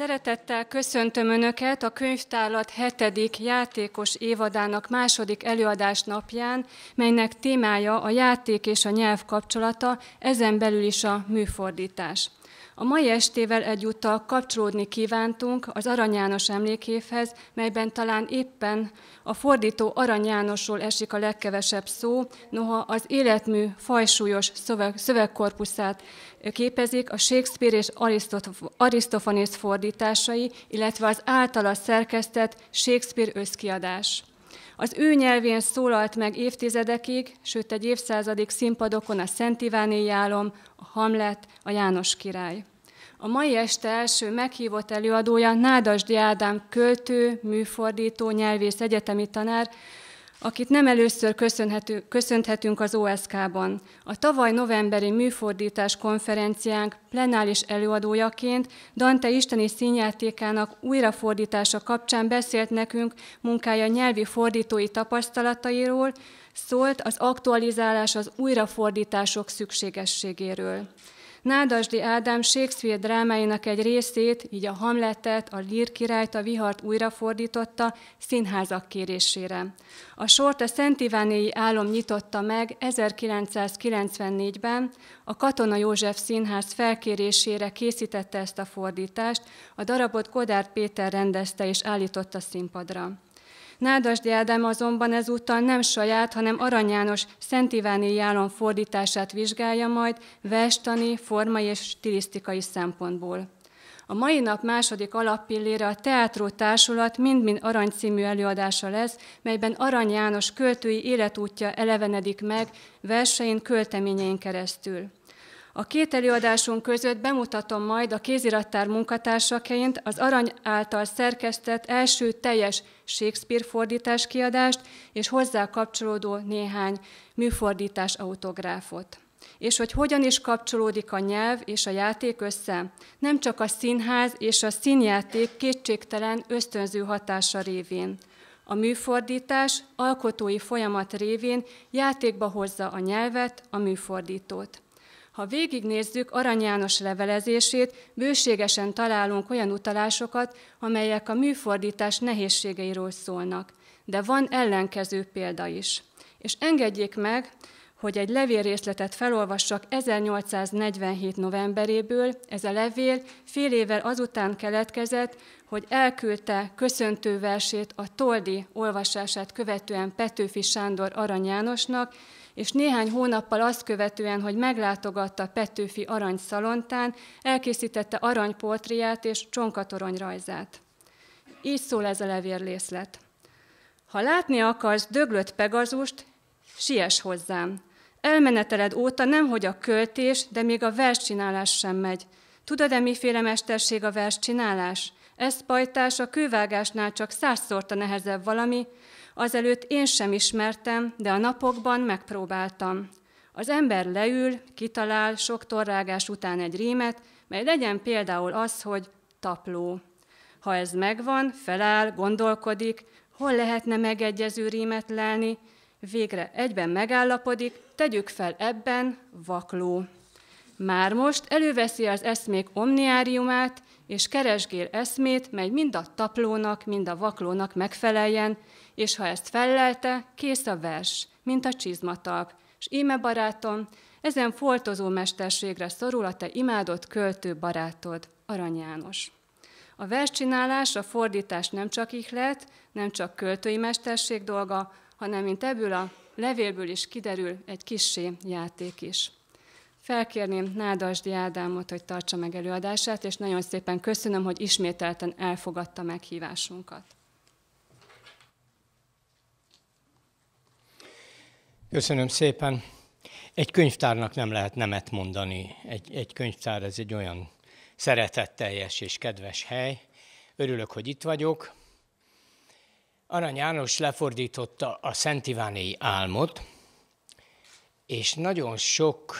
Szeretettel köszöntöm Önöket a könyvtárlat hetedik játékos évadának második előadás napján, melynek témája a játék és a nyelv kapcsolata, ezen belül is a műfordítás. A mai estével egyúttal kapcsolódni kívántunk az Arany János emlékéhez, melyben talán éppen a fordító Arany Jánosról esik a legkevesebb szó, noha az életmű fajsúlyos szöveg, szövegkorpuszát képezik a Shakespeare és Arisztofanész fordításai, illetve az általa szerkesztett Shakespeare összkiadás. Az ő nyelvén szólalt meg évtizedekig, sőt egy évszázadig színpadokon a Szent Iváni Jálom, a Hamlet, a János király. A mai este első meghívott előadója Nádasdi Ádám költő, műfordító, nyelvész, egyetemi tanár, akit nem először köszönhetünk az OSK-ban. A tavaly novemberi műfordítás konferenciánk plenális előadójaként Dante isteni színjátékának újrafordítása kapcsán beszélt nekünk munkája nyelvi fordítói tapasztalatairól, szólt az aktualizálás az újrafordítások szükségességéről. Nádasdi Ádám Shakespeare drámáinak egy részét, így a Hamletet, a Lír királyt, a Vihart újrafordította színházak kérésére. A sort a Szent Ivánéi álom nyitotta meg 1994-ben, a Katona József Színház felkérésére készítette ezt a fordítást, a darabot Kodár Péter rendezte és állította színpadra. Nádas Ádám azonban ezúttal nem saját, hanem Arany János Szent Iváni Jálon fordítását vizsgálja majd verstani, formai és stilisztikai szempontból. A mai nap második alappillére a Teátró Társulat mind-mind Arany című előadása lesz, melyben Arany János költői életútja elevenedik meg versein, költeményein keresztül. A két előadásunk között bemutatom majd a kézirattár munkatársaként az Arany által szerkesztett első teljes Shakespeare fordítás kiadást és hozzá kapcsolódó néhány műfordítás autográfot. És hogy hogyan is kapcsolódik a nyelv és a játék össze? Nem csak a színház és a színjáték kétségtelen ösztönző hatása révén. A műfordítás alkotói folyamat révén játékba hozza a nyelvet, a műfordítót. Ha végignézzük Arany János levelezését, bőségesen találunk olyan utalásokat, amelyek a műfordítás nehézségeiről szólnak. De van ellenkező példa is. És engedjék meg, hogy egy levélrészletet felolvassak 1847. novemberéből. Ez a levél fél évvel azután keletkezett, hogy elküldte köszöntőversét a Toldi olvasását követően Petőfi Sándor Arany Jánosnak, és néhány hónappal azt követően, hogy meglátogatta Petőfi arany szalontán, elkészítette aranyportriát és csonkatorony rajzát. Így szól ez a levérlészlet. Ha látni akarsz döglött pegazust, siess hozzám. Elmeneteled óta nemhogy a költés, de még a verscsinálás sem megy. Tudod-e, miféle mesterség a verscsinálás? Ez pajtás a kővágásnál csak százszorta nehezebb valami, Azelőtt én sem ismertem, de a napokban megpróbáltam. Az ember leül, kitalál sok torrágás után egy rímet, mely legyen például az, hogy tapló. Ha ez megvan, feláll, gondolkodik, hol lehetne megegyező rímet lelni, végre egyben megállapodik, tegyük fel ebben vakló. Már most előveszi az eszmék omniáriumát, és keresgél eszmét, mely mind a taplónak, mind a vaklónak megfeleljen, és ha ezt fellelte, kész a vers, mint a csizmatap, és íme barátom, ezen foltozó mesterségre szorul a te imádott költő barátod, Arany János. A verscsinálás, a fordítás nem csak ihlet, nem csak költői mesterség dolga, hanem mint ebből a levélből is kiderül egy kissé játék is. Felkérném Nádasdi Ádámot, hogy tartsa meg előadását, és nagyon szépen köszönöm, hogy ismételten elfogadta meghívásunkat. Köszönöm szépen. Egy könyvtárnak nem lehet nemet mondani. Egy, egy könyvtár ez egy olyan szeretetteljes és kedves hely. Örülök, hogy itt vagyok. Arany János lefordította a Szent Ivánéi álmot, és nagyon sok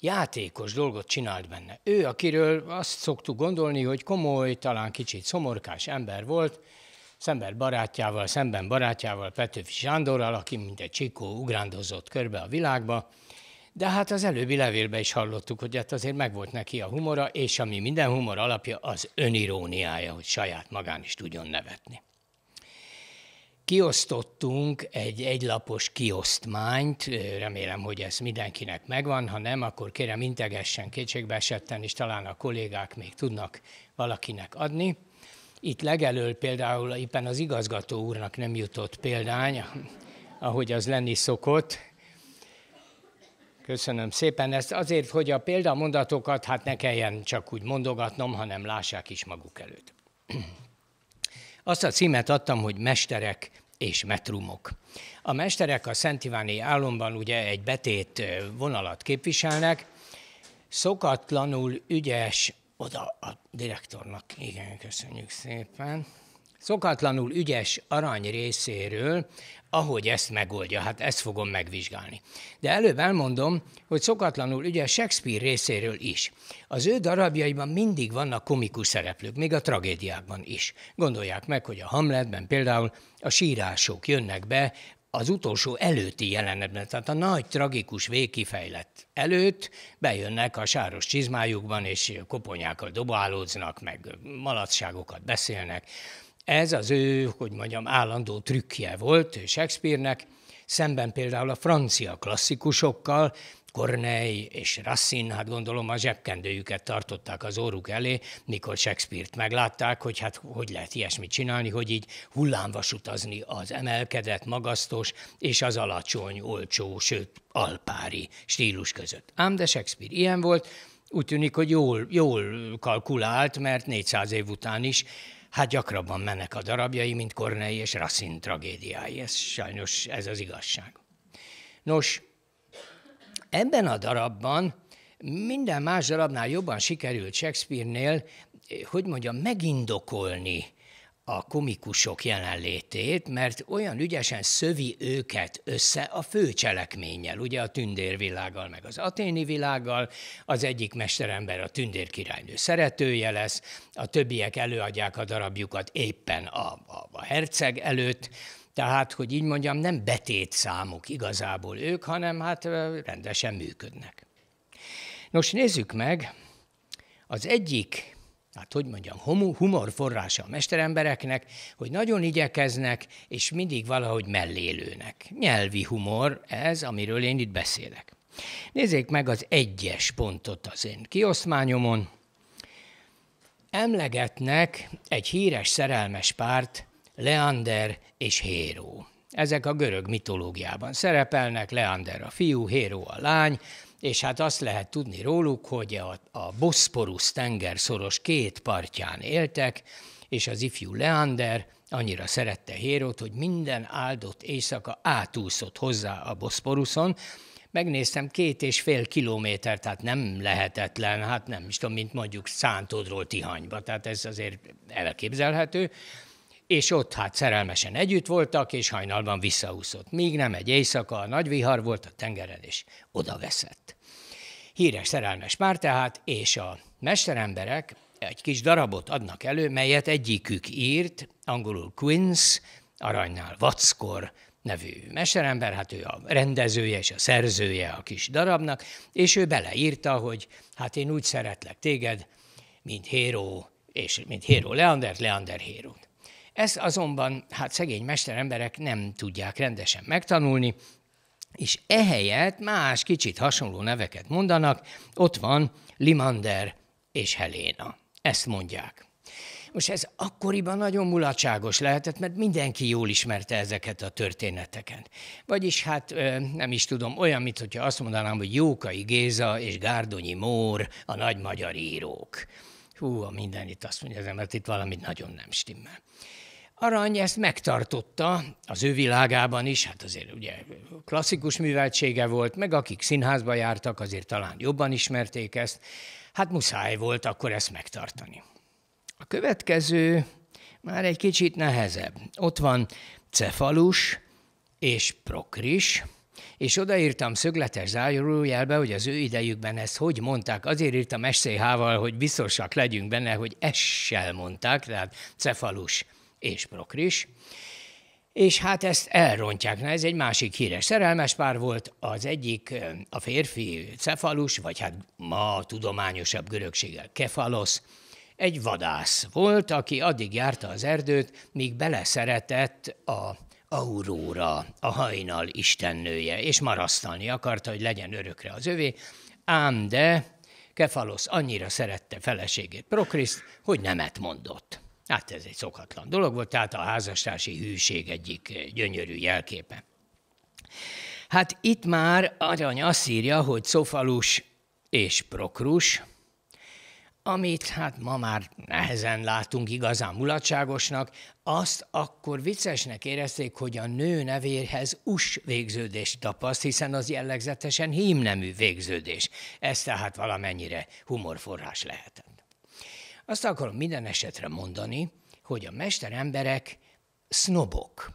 játékos dolgot csinált benne. Ő, akiről azt szoktuk gondolni, hogy komoly, talán kicsit szomorkás ember volt, szemben barátjával, szemben barátjával, Petőfi Sándorral, aki mint egy csikó ugrándozott körbe a világba, de hát az előbbi levélben is hallottuk, hogy hát azért megvolt neki a humora, és ami minden humor alapja, az öniróniája, hogy saját magán is tudjon nevetni. Kiosztottunk egy egylapos kiosztmányt, remélem, hogy ez mindenkinek megvan, ha nem, akkor kérem integessen, kétségbe esetten, és talán a kollégák még tudnak valakinek adni. Itt legelől például éppen az igazgató úrnak nem jutott példány, ahogy az lenni szokott. Köszönöm szépen ezt azért, hogy a példamondatokat hát ne kelljen csak úgy mondogatnom, hanem lássák is maguk előtt. Azt a címet adtam, hogy mesterek és metrumok. A mesterek a Szent Iváni álomban ugye egy betét vonalat képviselnek, szokatlanul ügyes oda a direktornak. Igen, köszönjük szépen. Szokatlanul ügyes arany részéről, ahogy ezt megoldja, hát ezt fogom megvizsgálni. De előbb elmondom, hogy szokatlanul ügyes Shakespeare részéről is. Az ő darabjaiban mindig vannak komikus szereplők, még a tragédiákban is. Gondolják meg, hogy a Hamletben például a sírások jönnek be az utolsó előtti jelenetben, tehát a nagy tragikus végkifejlett előtt bejönnek a sáros csizmájukban, és koponyákkal dobálódznak, meg malacságokat beszélnek. Ez az ő, hogy mondjam, állandó trükkje volt Shakespearenek, szemben például a francia klasszikusokkal, Kornei és Rassin, hát gondolom a zsebkendőjüket tartották az óruk elé, mikor Shakespeare-t meglátták, hogy hát hogy lehet ilyesmit csinálni, hogy így hullámvasutazni az emelkedett, magasztos és az alacsony, olcsó, sőt alpári stílus között. Ám de Shakespeare ilyen volt, úgy tűnik, hogy jól, jól kalkulált, mert 400 év után is hát gyakrabban mennek a darabjai, mint Kornei és Rassin tragédiái. Ez sajnos ez az igazság. Nos, ebben a darabban minden más darabnál jobban sikerült Shakespeare-nél, eh, hogy mondjam, megindokolni a komikusok jelenlétét, mert olyan ügyesen szövi őket össze a főcselekménnyel, ugye a tündérvilággal, meg az aténi világgal, az egyik mesterember a tündérkirálynő szeretője lesz, a többiek előadják a darabjukat éppen a, a, a herceg előtt, tehát, hogy így mondjam, nem betét számuk igazából ők, hanem hát rendesen működnek. Nos, nézzük meg, az egyik, hát hogy mondjam, humor forrása a mesterembereknek, hogy nagyon igyekeznek, és mindig valahogy mellélőnek. Nyelvi humor ez, amiről én itt beszélek. Nézzék meg az egyes pontot az én kiosztmányomon. Emlegetnek egy híres szerelmes párt Leander és Héro. Ezek a görög mitológiában szerepelnek, Leander a fiú, Héro a lány, és hát azt lehet tudni róluk, hogy a, a Bosporus tenger szoros két partján éltek, és az ifjú Leander annyira szerette Hérót, hogy minden áldott éjszaka átúszott hozzá a Bosporuson. megnéztem két és fél kilométer, tehát nem lehetetlen, hát nem is tudom, mint mondjuk Szántodról Tihanyba, tehát ez azért elképzelhető, és ott hát szerelmesen együtt voltak, és hajnalban visszaúszott. Míg nem egy éjszaka, a nagy vihar volt a tengeren, és veszett. Híres szerelmes már tehát, és a mesteremberek egy kis darabot adnak elő, melyet egyikük írt, angolul Quince, aranynál Vackor nevű mesterember, hát ő a rendezője és a szerzője a kis darabnak, és ő beleírta, hogy hát én úgy szeretlek téged, mint Héro, és mint Héro Leandert, Leander Hérót. Ezt azonban hát szegény mesteremberek nem tudják rendesen megtanulni, és ehelyett más kicsit hasonló neveket mondanak, ott van Limander és Helena. Ezt mondják. Most ez akkoriban nagyon mulatságos lehetett, mert mindenki jól ismerte ezeket a történeteket. Vagyis hát nem is tudom, olyan, mint hogyha azt mondanám, hogy Jókai Géza és Gárdonyi Mór a nagy magyar írók. Hú, a minden itt azt mondja, mert itt valamit nagyon nem stimmel. Arany ezt megtartotta az ő világában is, hát azért ugye klasszikus műveltsége volt, meg akik színházba jártak, azért talán jobban ismerték ezt, hát muszáj volt akkor ezt megtartani. A következő már egy kicsit nehezebb. Ott van cefalus és prokris, és odaírtam szögletes zárójelbe, hogy az ő idejükben ezt hogy mondták. Azért írtam SCH-val, hogy biztosak legyünk benne, hogy essel mondták, tehát cefalus és Prokris, és hát ezt elrontják. Na, ez egy másik híres szerelmes pár volt, az egyik a férfi Cefalus, vagy hát ma a tudományosabb görögséggel Kefalosz, egy vadász volt, aki addig járta az erdőt, míg beleszeretett a aurora, a hajnal istennője, és marasztalni akarta, hogy legyen örökre az övé, ám de Kefalosz annyira szerette feleségét Prokriszt, hogy nemet mondott. Hát ez egy szokatlan dolog volt, tehát a házastársi hűség egyik eh, gyönyörű jelképe. Hát itt már Arany azt írja, hogy Szofalus és Prokrus, amit hát ma már nehezen látunk igazán mulatságosnak, azt akkor viccesnek érezték, hogy a nő nevérhez us végződés tapaszt, hiszen az jellegzetesen hímnemű végződés. Ez tehát valamennyire humorforrás lehetett. Azt akarom minden esetre mondani, hogy a mesteremberek sznobok.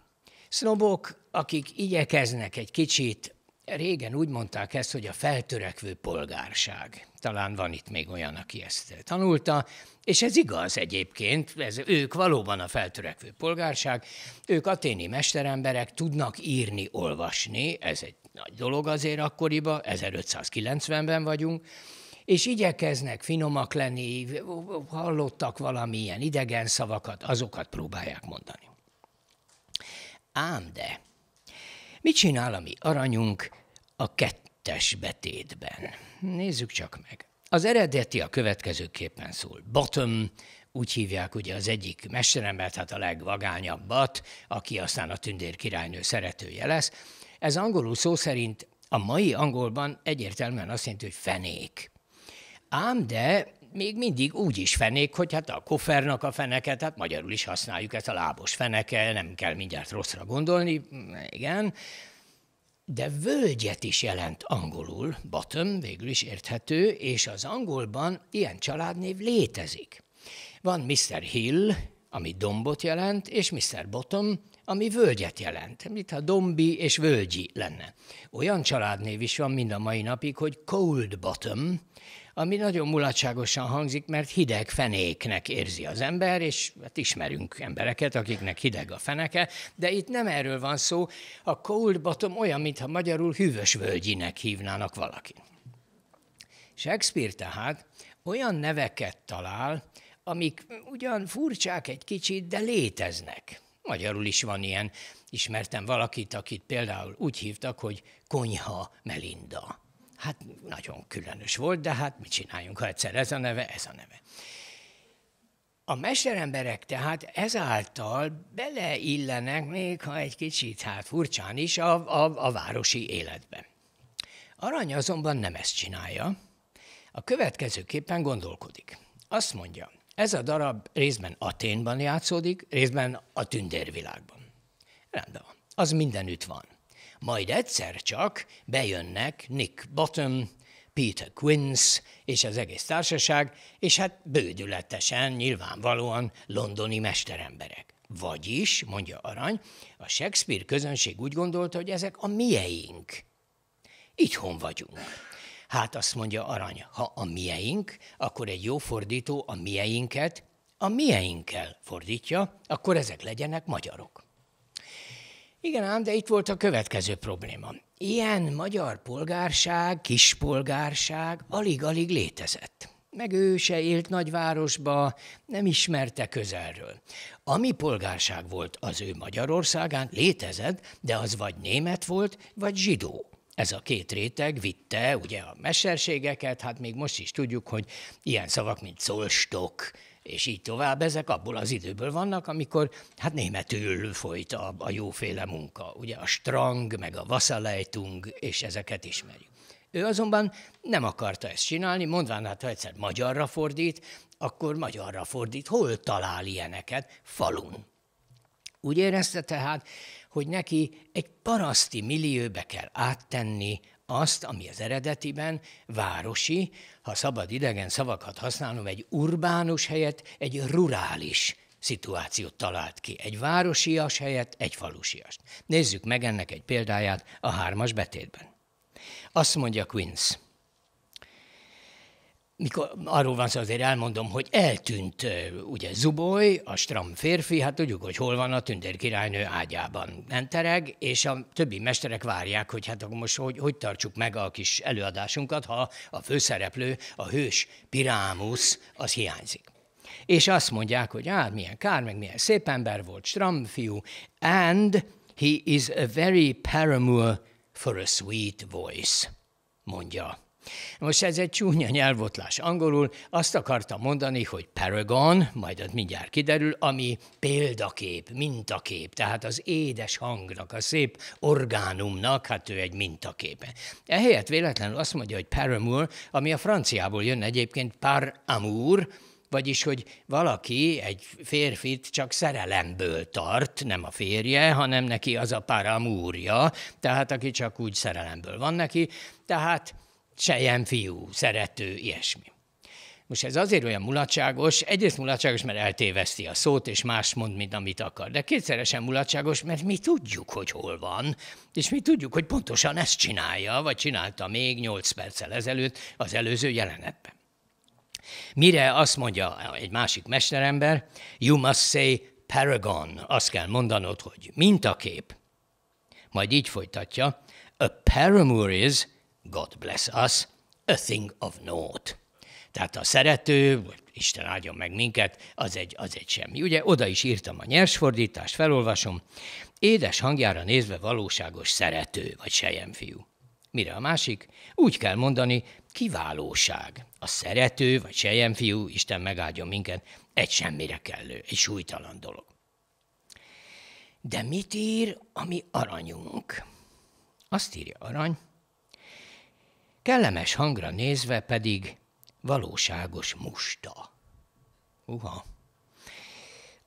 Sznobok, akik igyekeznek egy kicsit, régen úgy mondták ezt, hogy a feltörekvő polgárság. Talán van itt még olyan, aki ezt tanulta, és ez igaz egyébként, ez, ők valóban a feltörekvő polgárság, ők aténi mesteremberek, tudnak írni, olvasni, ez egy nagy dolog azért akkoriban, 1590-ben vagyunk, és igyekeznek finomak lenni, hallottak valamilyen idegen szavakat, azokat próbálják mondani. Ám de, mit csinál a mi aranyunk a kettes betétben? Nézzük csak meg. Az eredeti a következőképpen szól. Bottom, úgy hívják ugye az egyik mesterembert, hát a legvagányabbat, aki aztán a tündér királynő szeretője lesz. Ez angolul szó szerint a mai angolban egyértelműen azt jelenti, hogy fenék. Ám de még mindig úgy is fenék, hogy hát a kofernak a feneke, tehát magyarul is használjuk ezt a lábos feneke, nem kell mindjárt rosszra gondolni, igen. De völgyet is jelent angolul, bottom, végül is érthető, és az angolban ilyen családnév létezik. Van Mr. Hill, ami dombot jelent, és Mr. Bottom, ami völgyet jelent, mintha dombi és völgyi lenne. Olyan családnév is van mind a mai napig, hogy cold bottom, ami nagyon mulatságosan hangzik, mert hideg fenéknek érzi az ember, és hát ismerünk embereket, akiknek hideg a feneke, de itt nem erről van szó. A cold bottom olyan, mintha magyarul hűvös völgyinek hívnának valaki. Shakespeare tehát olyan neveket talál, amik ugyan furcsák egy kicsit, de léteznek. Magyarul is van ilyen. Ismertem valakit, akit például úgy hívtak, hogy konyha Melinda. Hát nagyon különös volt, de hát mit csináljunk, ha egyszer ez a neve, ez a neve. A mesteremberek tehát ezáltal beleillenek, még ha egy kicsit hát furcsán is, a, a, a városi életbe. Arany azonban nem ezt csinálja. A következőképpen gondolkodik. Azt mondja, ez a darab részben Aténban játszódik, részben a tündérvilágban. Rendben van. Az mindenütt van. Majd egyszer csak bejönnek Nick Bottom, Peter Quince és az egész társaság, és hát bődületesen, nyilvánvalóan londoni mesteremberek. Vagyis, mondja Arany, a Shakespeare közönség úgy gondolta, hogy ezek a mieink. Itthon vagyunk. Hát azt mondja Arany, ha a mieink, akkor egy jó fordító a mieinket a mieinkkel fordítja, akkor ezek legyenek magyarok. Igen ám, de itt volt a következő probléma. Ilyen magyar polgárság, kispolgárság alig-alig létezett. Meg ő se élt nagyvárosba, nem ismerte közelről. Ami polgárság volt az ő Magyarországán, létezett, de az vagy német volt, vagy zsidó. Ez a két réteg vitte ugye a mesterségeket, hát még most is tudjuk, hogy ilyen szavak, mint szolstok, és így tovább, ezek abból az időből vannak, amikor hát németül folyt a, a jóféle munka, ugye a strang, meg a vassalejtung, és ezeket ismerjük. Ő azonban nem akarta ezt csinálni, mondván, hát ha egyszer magyarra fordít, akkor magyarra fordít. Hol talál ilyeneket? Falun. Úgy érezte tehát, hogy neki egy paraszti millióbe kell áttenni azt, ami az eredetiben városi, ha szabad idegen szavakat használnom, egy urbánus helyett egy rurális szituációt talált ki. Egy városias helyett egy falusias. Nézzük meg ennek egy példáját a hármas betétben. Azt mondja Quince, mikor arról van szó, azért elmondom, hogy eltűnt ugye Zuboly, a stram férfi, hát tudjuk, hogy hol van a tündér királynő ágyában mentereg, és a többi mesterek várják, hogy hát akkor most hogy, hogy tartsuk meg a kis előadásunkat, ha a főszereplő, a hős Pirámus, az hiányzik. És azt mondják, hogy hát milyen kár, meg milyen szép ember volt, stram fiú, and he is a very paramour for a sweet voice, mondja most ez egy csúnya nyelvotlás angolul, azt akarta mondani, hogy paragon, majd ott mindjárt kiderül, ami példakép, mintakép, tehát az édes hangnak, a szép orgánumnak, hát ő egy mintaképe. Ehelyett véletlenül azt mondja, hogy paramour, ami a franciából jön egyébként par amour, vagyis hogy valaki egy férfit csak szerelemből tart, nem a férje, hanem neki az a paramúrja, tehát aki csak úgy szerelemből van neki, tehát sejem fiú, szerető, ilyesmi. Most ez azért olyan mulatságos, egyrészt mulatságos, mert eltéveszti a szót, és más mond, mint amit akar, de kétszeresen mulatságos, mert mi tudjuk, hogy hol van, és mi tudjuk, hogy pontosan ezt csinálja, vagy csinálta még 8 perccel ezelőtt az előző jelenetben. Mire azt mondja egy másik mesterember, you must say paragon, azt kell mondanod, hogy mintakép. Majd így folytatja, a paramour is God bless us, a thing of note. Tehát a szerető, Isten áldjon meg minket, az egy, az egy semmi. Ugye oda is írtam a nyersfordítást, felolvasom. Édes hangjára nézve valóságos szerető, vagy fiú. Mire a másik? Úgy kell mondani, kiválóság. A szerető, vagy fiú, Isten megáldjon minket, egy semmire kellő, egy súlytalan dolog. De mit ír, ami aranyunk? Azt írja arany, kellemes hangra nézve pedig valóságos musta. Uha.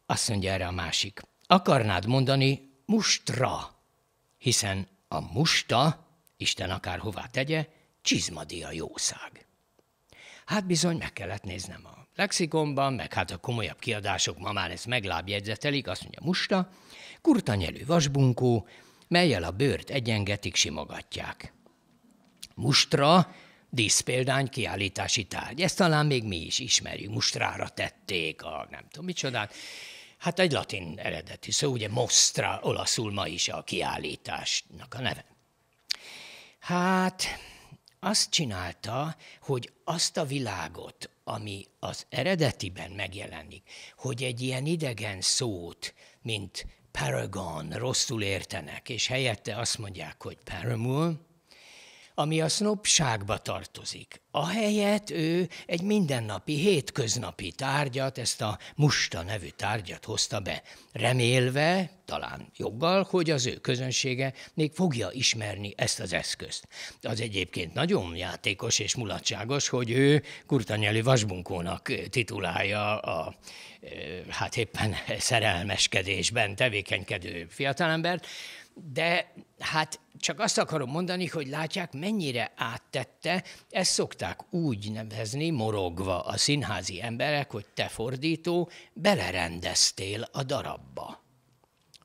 Azt mondja erre a másik. Akarnád mondani mustra, hiszen a musta, Isten akárhová tegye, csizmadia jószág. Hát bizony meg kellett néznem a lexikonban, meg hát a komolyabb kiadások ma már ezt meglábjegyzetelik, azt mondja musta, kurtanyelű vasbunkó, melyel a bőrt egyengetik, simogatják. Mustra díszpéldány kiállítási tárgy. Ezt talán még mi is ismerjük. Mustrára tették a nem tudom micsodát. Hát egy latin eredetű szó, ugye mostra, olaszul ma is a kiállításnak a neve. Hát azt csinálta, hogy azt a világot, ami az eredetiben megjelenik, hogy egy ilyen idegen szót, mint paragon rosszul értenek, és helyette azt mondják, hogy paramour, ami a sznopságba tartozik. a helyet ő egy mindennapi, hétköznapi tárgyat, ezt a musta nevű tárgyat hozta be, remélve, talán joggal, hogy az ő közönsége még fogja ismerni ezt az eszközt. Az egyébként nagyon játékos és mulatságos, hogy ő kurtanyeli vasbunkónak titulálja a hát éppen szerelmeskedésben tevékenykedő fiatalembert, de hát csak azt akarom mondani, hogy látják, mennyire áttette, ezt szokták úgy nevezni, morogva a színházi emberek, hogy te fordító, belerendeztél a darabba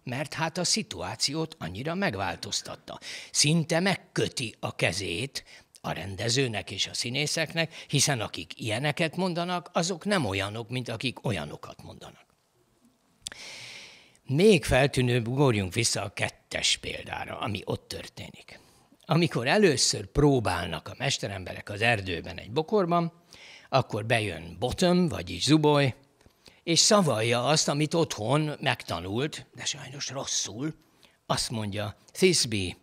mert hát a szituációt annyira megváltoztatta. Szinte megköti a kezét a rendezőnek és a színészeknek, hiszen akik ilyeneket mondanak, azok nem olyanok, mint akik olyanokat mondanak. Még feltűnőbb ugorjunk vissza a kettes példára, ami ott történik. Amikor először próbálnak a mesteremberek az erdőben egy bokorban, akkor bejön Bottom, vagyis Zuboly, és szavalja azt, amit otthon megtanult, de sajnos rosszul. Azt mondja, Thisbe,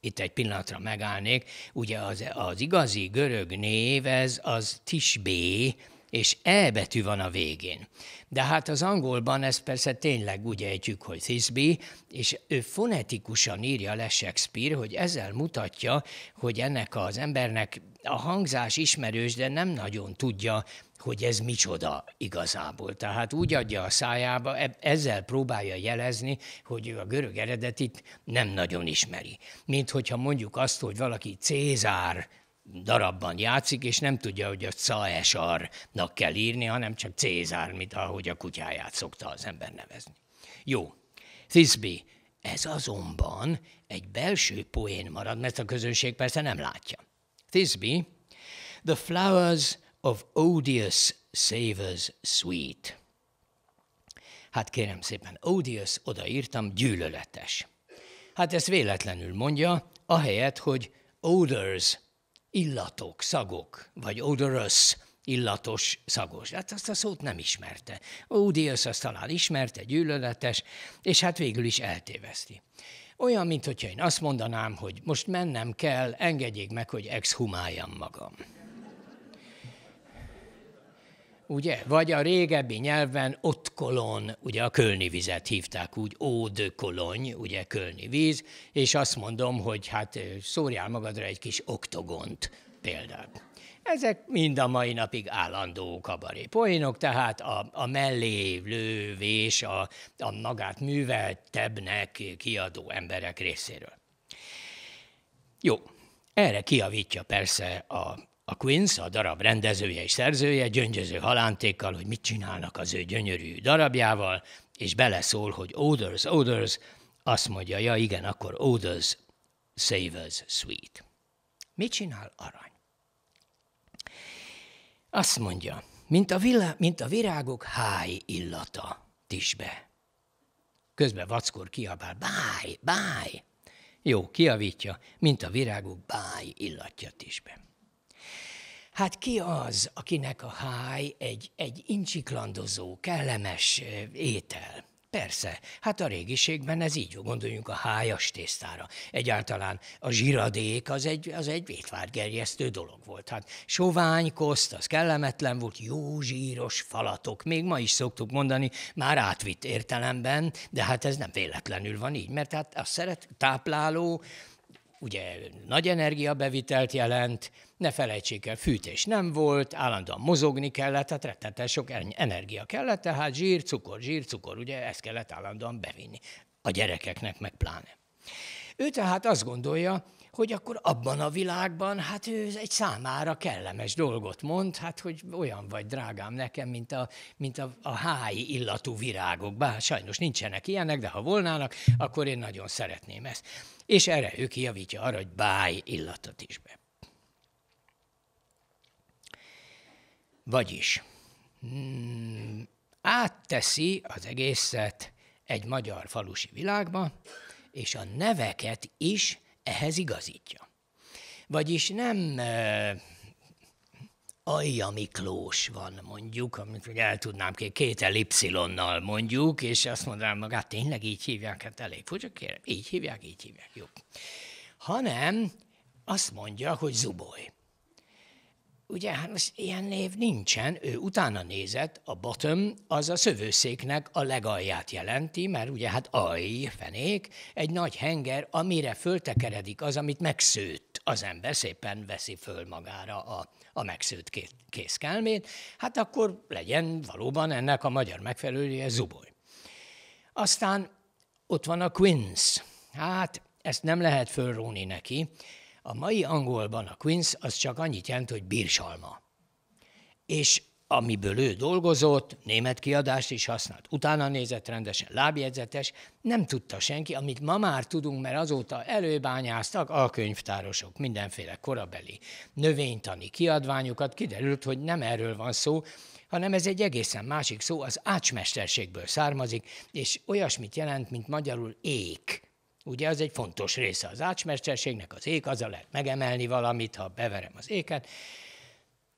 itt egy pillanatra megállnék, ugye az, az igazi görög név, ez az Tisbé, és E betű van a végén. De hát az angolban ezt persze tényleg úgy ejtjük, hogy Thisbe, és ő fonetikusan írja le Shakespeare, hogy ezzel mutatja, hogy ennek az embernek a hangzás ismerős, de nem nagyon tudja, hogy ez micsoda igazából. Tehát úgy adja a szájába, e- ezzel próbálja jelezni, hogy ő a görög eredetit nem nagyon ismeri. Mint hogyha mondjuk azt, hogy valaki Cézár darabban játszik, és nem tudja, hogy a Caesar-nak kell írni, hanem csak Cézár, mint ahogy a kutyáját szokta az ember nevezni. Jó, Thisbe, ez azonban egy belső poén marad, mert a közönség persze nem látja. Thisbe, The Flowers of Odious Savors Sweet. Hát kérem szépen, odious, odaírtam, gyűlöletes. Hát ezt véletlenül mondja, ahelyett, hogy odors illatok, szagok, vagy odorous, illatos, szagos. Hát azt a szót nem ismerte. Odious azt talán ismerte, gyűlöletes, és hát végül is eltéveszti. Olyan, mintha én azt mondanám, hogy most mennem kell, engedjék meg, hogy exhumáljam magam ugye? Vagy a régebbi nyelven ott kolon, ugye a kölni vizet hívták úgy, ód kolony, ugye kölni víz, és azt mondom, hogy hát szórjál magadra egy kis oktogont például. Ezek mind a mai napig állandó kabaré poénok, tehát a, a mellé lővés a, a magát műveltebbnek kiadó emberek részéről. Jó, erre kiavítja persze a a Quince, a darab rendezője és szerzője gyöngyöző halántékkal, hogy mit csinálnak az ő gyönyörű darabjával, és beleszól, hogy odors, odors, azt mondja, ja igen, akkor odors, savers, sweet. Mit csinál arany? Azt mondja, mint a, villa, mint a virágok háj illata tisbe. Közben vackor kiabál, báj, báj. Jó, kiavítja, mint a virágok báj illatja tisbe. Hát ki az, akinek a háj egy, egy incsiklandozó, kellemes étel? Persze, hát a régiségben ez így, gondoljunk a hájas tésztára. Egyáltalán a zsiradék az egy, az egy vétvárgerjesztő dolog volt. Hát sovány koszt, az kellemetlen volt, jó zsíros falatok, még ma is szoktuk mondani, már átvitt értelemben, de hát ez nem véletlenül van így, mert hát a szeret tápláló, ugye nagy energiabevitelt jelent, ne felejtsék el, fűtés nem volt, állandóan mozogni kellett, tehát rettenetesen sok energia kellett, tehát zsír, cukor, zsír, cukor, ugye ezt kellett állandóan bevinni. A gyerekeknek meg pláne. Ő tehát azt gondolja, hogy akkor abban a világban, hát ő egy számára kellemes dolgot mond, hát hogy olyan vagy drágám nekem, mint a, mint a, a hái illatú virágok. Bár sajnos nincsenek ilyenek, de ha volnának, akkor én nagyon szeretném ezt. És erre ő kijavítja arra, hogy báj illatot is be. Vagyis mm, átteszi az egészet egy magyar falusi világba, és a neveket is ehhez igazítja. Vagyis nem e, Miklós van mondjuk, amit hogy el tudnám ki, két elipszilonnal mondjuk, és azt mondanám magát, tényleg így hívják, hát elég furcsa, kérem, így hívják, így hívják, jó. Hanem azt mondja, hogy zuboly ugye hát most ilyen név nincsen, ő utána nézett, a bottom az a szövőszéknek a legalját jelenti, mert ugye hát aj, fenék, egy nagy henger, amire föltekeredik az, amit megszőtt az ember, szépen veszi föl magára a, a megszőtt készkálmét, hát akkor legyen valóban ennek a magyar megfelelője zuboly. Aztán ott van a Quince. Hát ezt nem lehet fölróni neki, a mai angolban a quince az csak annyit jelent, hogy bírsalma. És amiből ő dolgozott, német kiadást is használt. Utána nézett rendesen, lábjegyzetes, nem tudta senki, amit ma már tudunk, mert azóta előbányáztak a könyvtárosok, mindenféle korabeli növénytani kiadványokat, kiderült, hogy nem erről van szó, hanem ez egy egészen másik szó, az ácsmesterségből származik, és olyasmit jelent, mint magyarul ék Ugye az egy fontos része az ácsmesterségnek, az ék, azzal lehet megemelni valamit, ha beverem az éket.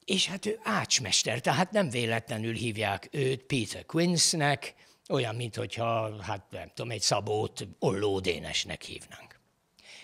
És hát ő ácsmester, tehát nem véletlenül hívják őt Peter Quince-nek, olyan, mintha, hát nem tudom, egy szabót ollódénesnek hívnánk.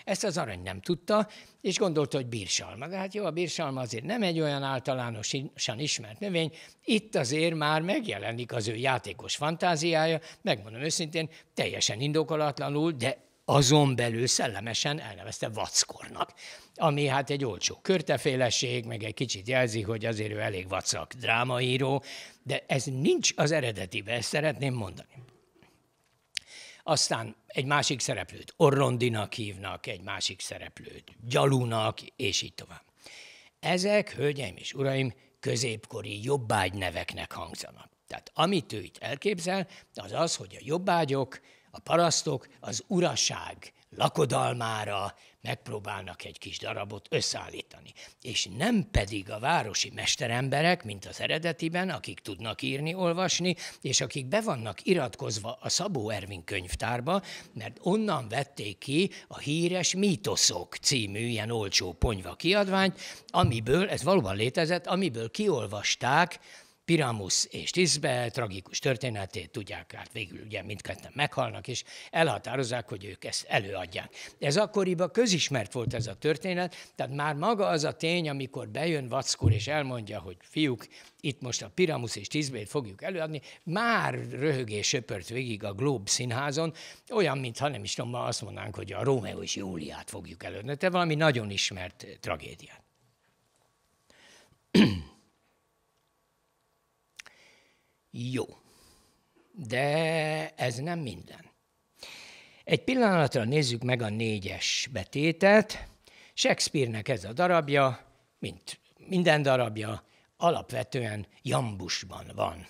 Ezt az arany nem tudta, és gondolta, hogy bírsalma. De hát jó, a bírsalma azért nem egy olyan általánosan ismert növény, itt azért már megjelenik az ő játékos fantáziája, megmondom őszintén, teljesen indokolatlanul, de azon belül szellemesen elnevezte vackornak, ami hát egy olcsó körteféleség, meg egy kicsit jelzi, hogy azért ő elég vacak drámaíró, de ez nincs az eredetibe, ezt szeretném mondani. Aztán egy másik szereplőt Orrondinak hívnak, egy másik szereplőt Gyalúnak, és így tovább. Ezek, hölgyeim és uraim, középkori jobbágy neveknek hangzanak. Tehát amit ő itt elképzel, az az, hogy a jobbágyok a parasztok az uraság lakodalmára megpróbálnak egy kis darabot összeállítani. És nem pedig a városi mesteremberek, mint az eredetiben, akik tudnak írni, olvasni, és akik be vannak iratkozva a Szabó Ervin könyvtárba, mert onnan vették ki a híres Mítoszok című ilyen olcsó ponyva kiadványt, amiből, ez valóban létezett, amiből kiolvasták Piramus és Tiszbe tragikus történetét tudják, hát végül ugye mindketten meghalnak, és elhatározzák, hogy ők ezt előadják. Ez akkoriban közismert volt ez a történet, tehát már maga az a tény, amikor bejön Vackur és elmondja, hogy fiúk, itt most a Piramus és Tiszbét fogjuk előadni, már röhögés söpört végig a Glob színházon, olyan, mintha nem is tudom, ma azt mondanánk, hogy a Rómeó és Júliát fogjuk előadni, tehát valami nagyon ismert tragédiát. Jó. De ez nem minden. Egy pillanatra nézzük meg a négyes betétet. Shakespearenek ez a darabja, mint minden darabja, alapvetően jambusban van.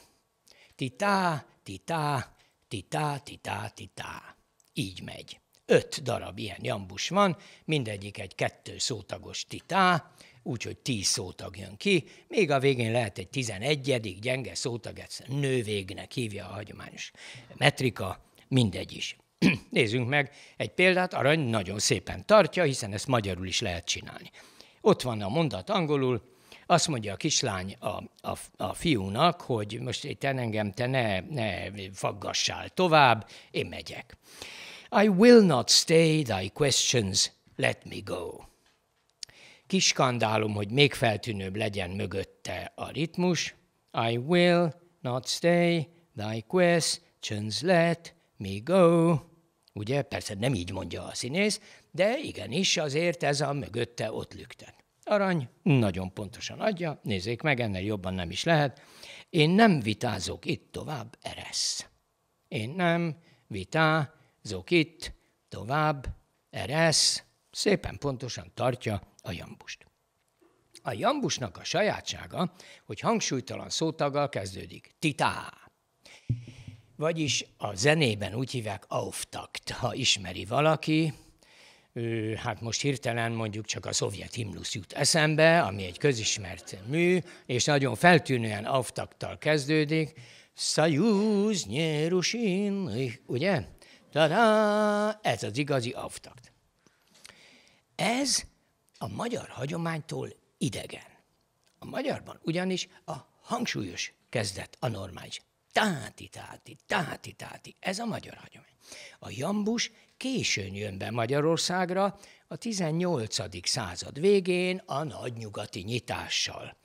Titá, titá, titá, titá, titá. Így megy. Öt darab ilyen jambus van, mindegyik egy kettő szótagos titá, úgyhogy tíz szótag jön ki, még a végén lehet egy tizenegyedik gyenge szótag, ezt nővégnek hívja a hagyományos metrika, mindegy is. Nézzünk meg egy példát, arany nagyon szépen tartja, hiszen ezt magyarul is lehet csinálni. Ott van a mondat angolul, azt mondja a kislány a, a, a fiúnak, hogy most itt engem te ne, ne faggassál tovább, én megyek. I will not stay thy questions, let me go kiskandálom, hogy még feltűnőbb legyen mögötte a ritmus. I will not stay, thy quest, chance let me go. Ugye, persze nem így mondja a színész, de igenis azért ez a mögötte ott lüktet. Arany nagyon pontosan adja, nézzék meg, ennél jobban nem is lehet. Én nem vitázok itt tovább, eresz. Én nem vitázok itt tovább, eresz. Szépen pontosan tartja a jambust. A jambusnak a sajátsága, hogy hangsúlytalan szótaggal kezdődik. Titá! Vagyis a zenében úgy hívják auftakt, ha ismeri valaki, hát most hirtelen mondjuk csak a szovjet himnusz jut eszembe, ami egy közismert mű, és nagyon feltűnően auftakttal kezdődik. Szajúz nyérusin, ugye? Tadá! Ez az igazi auftakt. Ez a magyar hagyománytól idegen. A magyarban ugyanis a hangsúlyos kezdet a normális. Táti, táti, táti, táti. Ez a magyar hagyomány. A jambus későn jön be Magyarországra a 18. század végén a nagynyugati nyitással.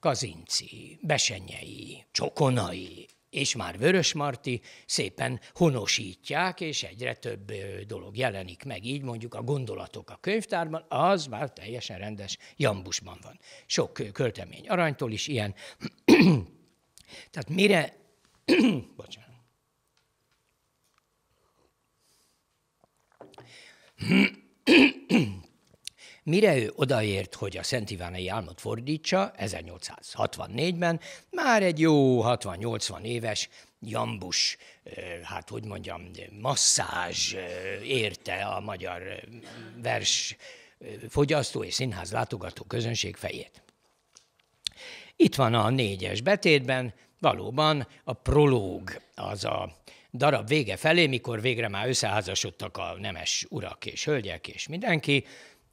Kazinci, Besenyei, Csokonai, és már Marti szépen honosítják, és egyre több dolog jelenik meg. Így mondjuk a gondolatok a könyvtárban, az már teljesen rendes jambusban van. Sok költemény aranytól is ilyen. Tehát mire... Bocsánat. Mire ő odaért, hogy a Szent Ivánai álmot fordítsa, 1864-ben, már egy jó 60-80 éves jambus, hát hogy mondjam, masszázs érte a magyar vers fogyasztó és színház látogató közönség fejét. Itt van a négyes betétben, valóban a prológ, az a darab vége felé, mikor végre már összeházasodtak a nemes urak és hölgyek és mindenki,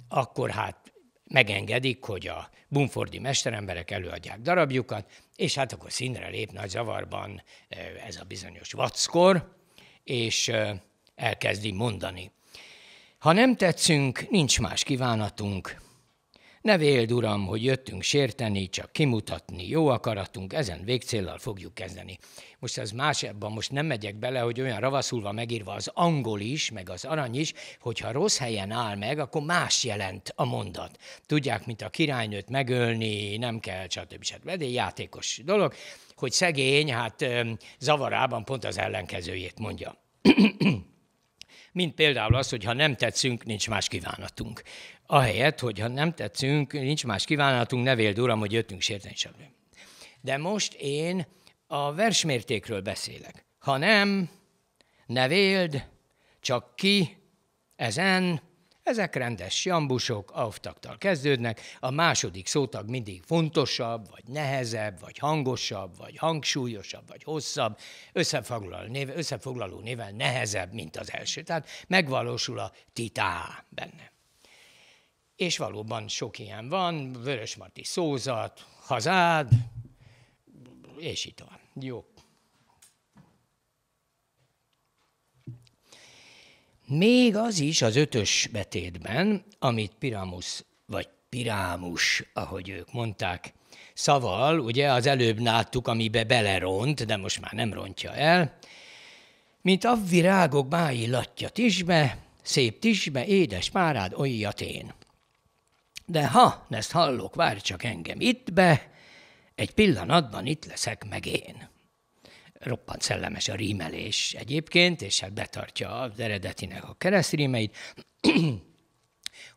akkor hát megengedik, hogy a bumfordi mesteremberek előadják darabjukat, és hát akkor színre lép nagy zavarban ez a bizonyos vackor, és elkezdi mondani. Ha nem tetszünk, nincs más kívánatunk, ne véld, uram, hogy jöttünk sérteni, csak kimutatni jó akaratunk, ezen végcéllal fogjuk kezdeni. Most ez más, ebben most nem megyek bele, hogy olyan ravaszulva megírva az angol is, meg az arany is, hogyha rossz helyen áll meg, akkor más jelent a mondat. Tudják, mint a királynőt megölni, nem kell, stb. stb. Ez egy játékos dolog, hogy szegény, hát zavarában pont az ellenkezőjét mondja. mint például az, hogy ha nem tetszünk, nincs más kívánatunk. Ahelyett, hogy ha nem tetszünk, nincs más kívánatunk, ne véld uram, hogy jöttünk sérteni sem. De most én a versmértékről beszélek. Ha nem, ne véld, csak ki, ezen, ezek rendes jambusok, auftaktal kezdődnek, a második szótag mindig fontosabb, vagy nehezebb, vagy hangosabb, vagy hangsúlyosabb, vagy hosszabb, összefoglaló, név, összefoglaló néven nehezebb, mint az első. Tehát megvalósul a titá benne. És valóban sok ilyen van, Vörösmarty szózat, hazád, és itt van. Jó Még az is az ötös betétben, amit Piramus, vagy Pirámus, ahogy ők mondták, szaval, ugye az előbb láttuk, amibe beleront, de most már nem rontja el, mint a virágok bái latja tisbe, szép tisbe, édes párád, olyat én. De ha ezt hallok, várj csak engem itt be, egy pillanatban itt leszek meg én roppant szellemes a rímelés egyébként, és hát betartja az eredetinek a keresztrímeit.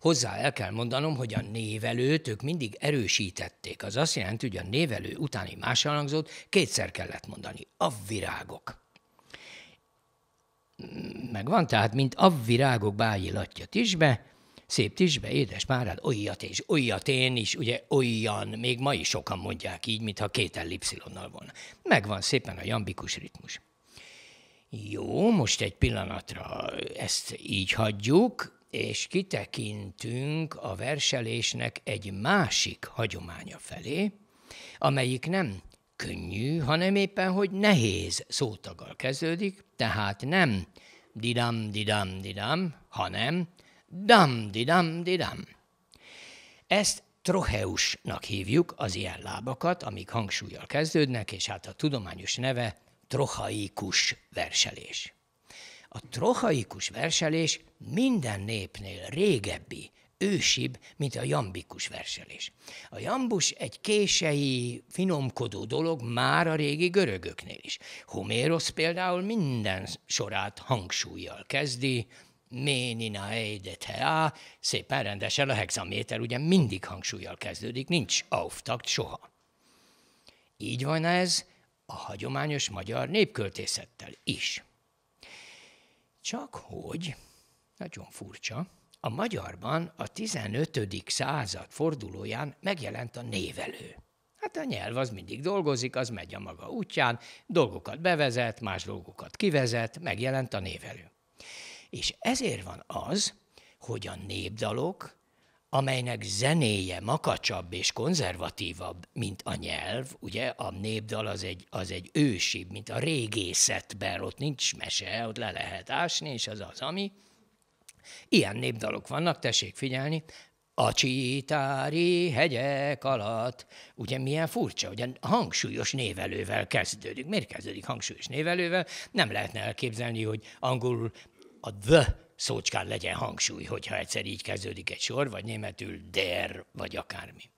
Hozzá el kell mondanom, hogy a névelőt ők mindig erősítették. Az azt jelenti, hogy a névelő utáni más kétszer kellett mondani. A virágok. Megvan, tehát mint a virágok bájilatja tisbe, Szép tisbe, édes párád, olyat és olyat én is, ugye olyan, még ma is sokan mondják így, mintha két ellipszilonnal volna. Megvan szépen a jambikus ritmus. Jó, most egy pillanatra ezt így hagyjuk, és kitekintünk a verselésnek egy másik hagyománya felé, amelyik nem könnyű, hanem éppen, hogy nehéz szótaggal kezdődik, tehát nem didam, didam, didam, hanem Dam-di-dam-di-dam. Ezt trocheusnak hívjuk az ilyen lábakat, amik hangsúlyjal kezdődnek, és hát a tudományos neve trohaikus verselés. A trohaikus verselés minden népnél régebbi, ősibb, mint a jambikus verselés. A jambus egy kései, finomkodó dolog már a régi görögöknél is. Homérosz például minden sorát hangsúlyjal kezdi, ménina eidethe, szépen rendesen a hexaméter ugye mindig hangsúlyjal kezdődik, nincs auftakt soha. Így van ez a hagyományos magyar népköltészettel is. Csak hogy, nagyon furcsa, a magyarban a 15. század fordulóján megjelent a névelő. Hát a nyelv az mindig dolgozik, az megy a maga útján, dolgokat bevezet, más dolgokat kivezet, megjelent a névelő. És ezért van az, hogy a népdalok, amelynek zenéje makacsabb és konzervatívabb, mint a nyelv, ugye a népdal az egy, az egy ősibb, mint a régészetben, ott nincs mese, ott le lehet ásni, és az az, ami. Ilyen népdalok vannak, tessék figyelni, a csítári hegyek alatt. Ugye milyen furcsa, ugye hangsúlyos névelővel kezdődik. Miért kezdődik hangsúlyos névelővel? Nem lehetne elképzelni, hogy angolul a the szócskán legyen hangsúly, hogyha egyszer így kezdődik egy sor, vagy németül der, vagy akármi.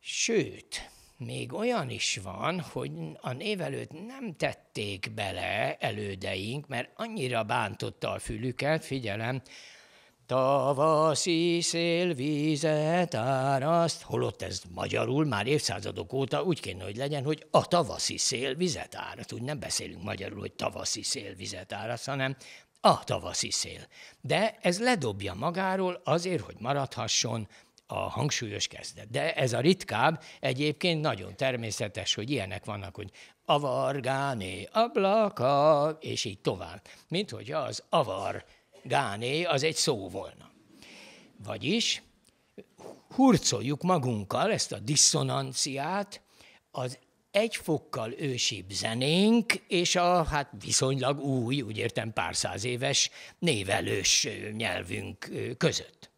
Sőt, még olyan is van, hogy a névelőt nem tették bele elődeink, mert annyira bántotta a fülüket, figyelem, Tavaszi szél vizet áraszt, holott ez magyarul már évszázadok óta úgy kéne, hogy legyen, hogy a tavaszi szél vizet áraszt. Úgy nem beszélünk magyarul, hogy tavaszi szél vizet áraszt, hanem a tavaszi szél. De ez ledobja magáról azért, hogy maradhasson a hangsúlyos kezdet. De ez a ritkább, egyébként nagyon természetes, hogy ilyenek vannak, hogy avargáné ablaka, és így tovább. Mint hogy az avar gáné az egy szó volna. Vagyis hurcoljuk magunkkal ezt a diszonanciát, az egy fokkal ősibb zenénk, és a hát viszonylag új, úgy értem pár száz éves névelős nyelvünk között.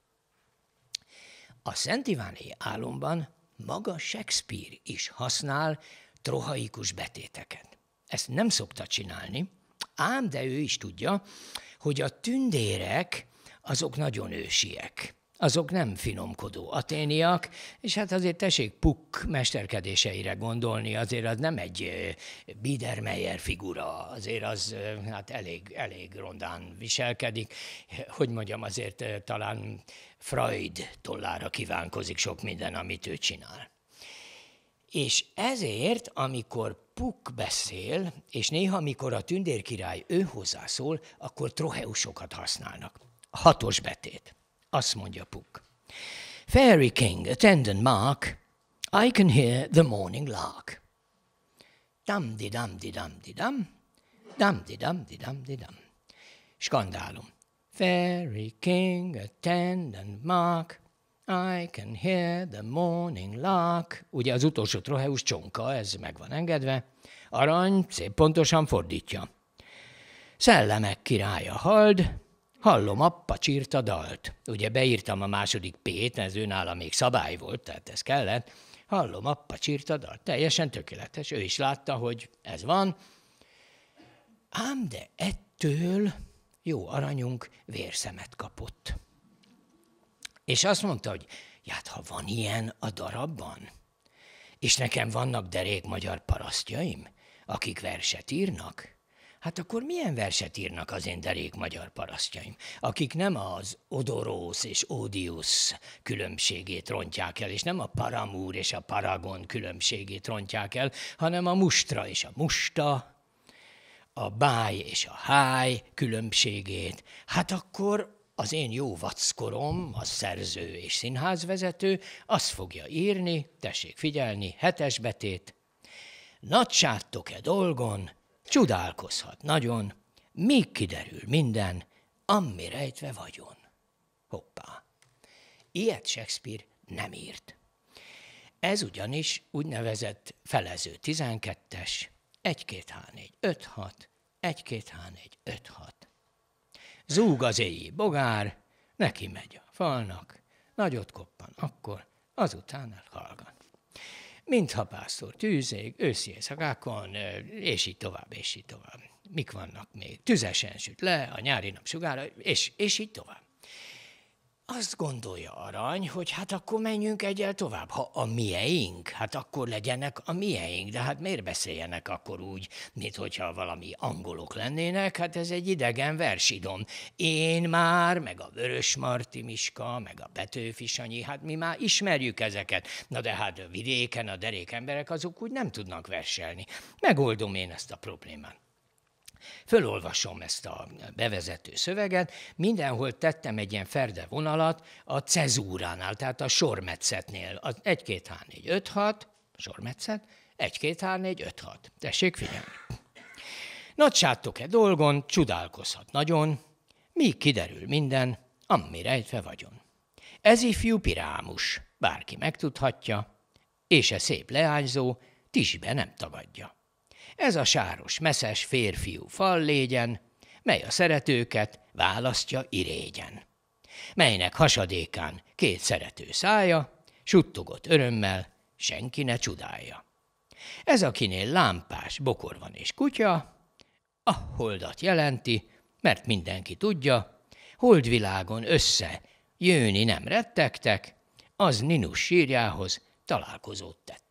A Szent Iváni álomban maga Shakespeare is használ trohaikus betéteket. Ezt nem szokta csinálni, ám de ő is tudja, hogy a tündérek azok nagyon ősiek azok nem finomkodó aténiak, és hát azért tessék Puk mesterkedéseire gondolni, azért az nem egy Biedermeier figura, azért az hát elég, elég rondán viselkedik. Hogy mondjam, azért talán Freud tollára kívánkozik sok minden, amit ő csinál. És ezért, amikor Puk beszél, és néha, amikor a tündérkirály ő hozzászól, akkor troheusokat használnak. Hatos betét. Azt mondja Puk. Fairy King, attendant Mark, I can hear the morning lark. Dam-di-dam-di-dam-di-dam, dam-di-dam-di-dam-di-dam. Skandálum. Fairy King, attendant Mark, I can hear the morning lark. Ugye az utolsó troheus csonka, ez meg van engedve. Arany szép pontosan fordítja. Szellemek királya hald, hallom a pacsírt a dalt. Ugye beírtam a második P-t, ez őnála még szabály volt, tehát ez kellett. Hallom a pacsírt a dalt. Teljesen tökéletes. Ő is látta, hogy ez van. Ám de ettől jó aranyunk vérszemet kapott. És azt mondta, hogy hát ha van ilyen a darabban, és nekem vannak derék magyar parasztjaim, akik verset írnak, Hát akkor milyen verset írnak az én derék magyar parasztjaim, akik nem az odorósz és ódiusz különbségét rontják el, és nem a paramúr és a paragon különbségét rontják el, hanem a mustra és a musta, a báj és a háj különbségét. Hát akkor az én jó vackorom, a szerző és színházvezető, azt fogja írni, tessék figyelni, hetes betét. Nagy e dolgon, csodálkozhat nagyon, még kiderül minden, ami rejtve vagyon. Hoppá! Ilyet Shakespeare nem írt. Ez ugyanis úgynevezett felező 12-es, 1 2 3 4 5 6 1 2 3 4 5 6 Zúg az éjjé bogár, neki megy a falnak, nagyot koppan akkor, azután elhallgat. Mintha pásztor tűzég, őszi éjszakákon, és így tovább, és így tovább. Mik vannak még? Tüzesen süt le a nyári napsugára, és, és így tovább azt gondolja Arany, hogy hát akkor menjünk egyel tovább. Ha a mieink, hát akkor legyenek a mieink, de hát miért beszéljenek akkor úgy, mint hogyha valami angolok lennének, hát ez egy idegen versidom. Én már, meg a Vörös Marti Miska, meg a Petőfi Sanyi, hát mi már ismerjük ezeket. Na de hát a vidéken a derék emberek azok úgy nem tudnak verselni. Megoldom én ezt a problémát. Fölolvasom ezt a bevezető szöveget, mindenhol tettem egy ilyen ferde vonalat a cezúránál, tehát a sormetszetnél, az 1, 2, 3, 4, 5, 6, sormetszet, 1, 2, 3, 4, 5, 6. Tessék figyelni. Nagysátok-e dolgon, csodálkozhat nagyon, míg kiderül minden, ami rejtve vagyon. Ez ifjú pirámus, bárki megtudhatja, és e szép leányzó, tisbe nem tagadja. Ez a sáros, meszes férfiú fal légyen, mely a szeretőket választja irégyen. Melynek hasadékán két szerető szája, suttogott örömmel, senki ne csodálja. Ez, akinél lámpás, bokor van és kutya, a holdat jelenti, mert mindenki tudja, holdvilágon össze jönni nem rettegtek, az Ninus sírjához találkozót tett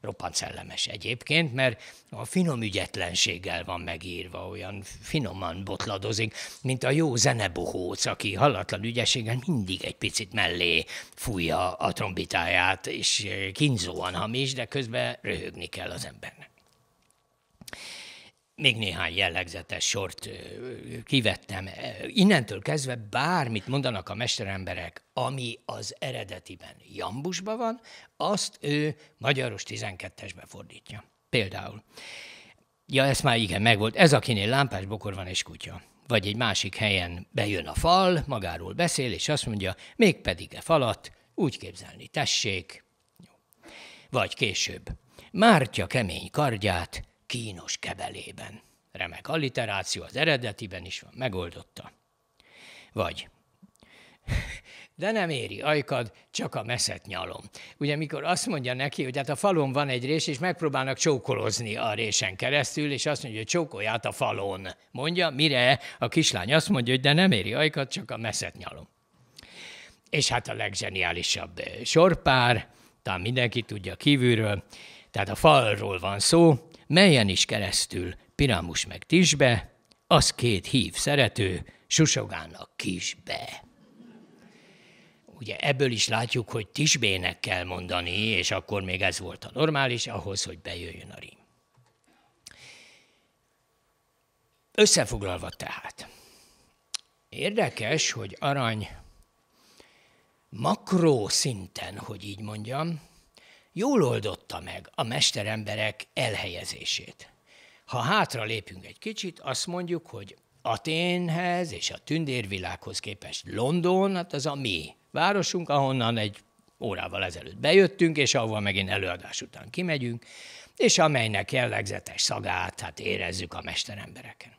roppant szellemes egyébként, mert a finom ügyetlenséggel van megírva, olyan finoman botladozik, mint a jó zenebohóc, aki hallatlan ügyességgel mindig egy picit mellé fújja a trombitáját, és kínzóan hamis, de közben röhögni kell az embernek még néhány jellegzetes sort kivettem. Innentől kezdve bármit mondanak a mesteremberek, ami az eredetiben jambusban van, azt ő magyaros 12-esbe fordítja. Például. Ja, ez már igen, megvolt. Ez, akinél lámpás bokor van és kutya. Vagy egy másik helyen bejön a fal, magáról beszél, és azt mondja, mégpedig e falat, úgy képzelni tessék. Vagy később. Mártja kemény kardját, kínos kebelében. Remek alliteráció, az eredetiben is van, megoldotta. Vagy de nem éri ajkad, csak a meszet nyalom. Ugye mikor azt mondja neki, hogy hát a falon van egy rés, és megpróbálnak csókolozni a résen keresztül, és azt mondja, hogy csókolját a falon. Mondja, mire a kislány azt mondja, hogy de nem éri ajkad, csak a meszet nyalom. És hát a legzseniálisabb eh, sorpár, talán mindenki tudja kívülről, tehát a falról van szó, melyen is keresztül Piramus meg Tisbe, az két hív szerető, susogának Kisbe. Ugye ebből is látjuk, hogy Tisbének kell mondani, és akkor még ez volt a normális, ahhoz, hogy bejöjjön a rím. Összefoglalva tehát. Érdekes, hogy arany makró szinten, hogy így mondjam, jól oldotta meg a mesteremberek elhelyezését. Ha hátra lépünk egy kicsit, azt mondjuk, hogy Aténhez és a tündérvilághoz képest London, hát az a mi városunk, ahonnan egy órával ezelőtt bejöttünk, és ahova megint előadás után kimegyünk, és amelynek jellegzetes szagát hát érezzük a mesterembereken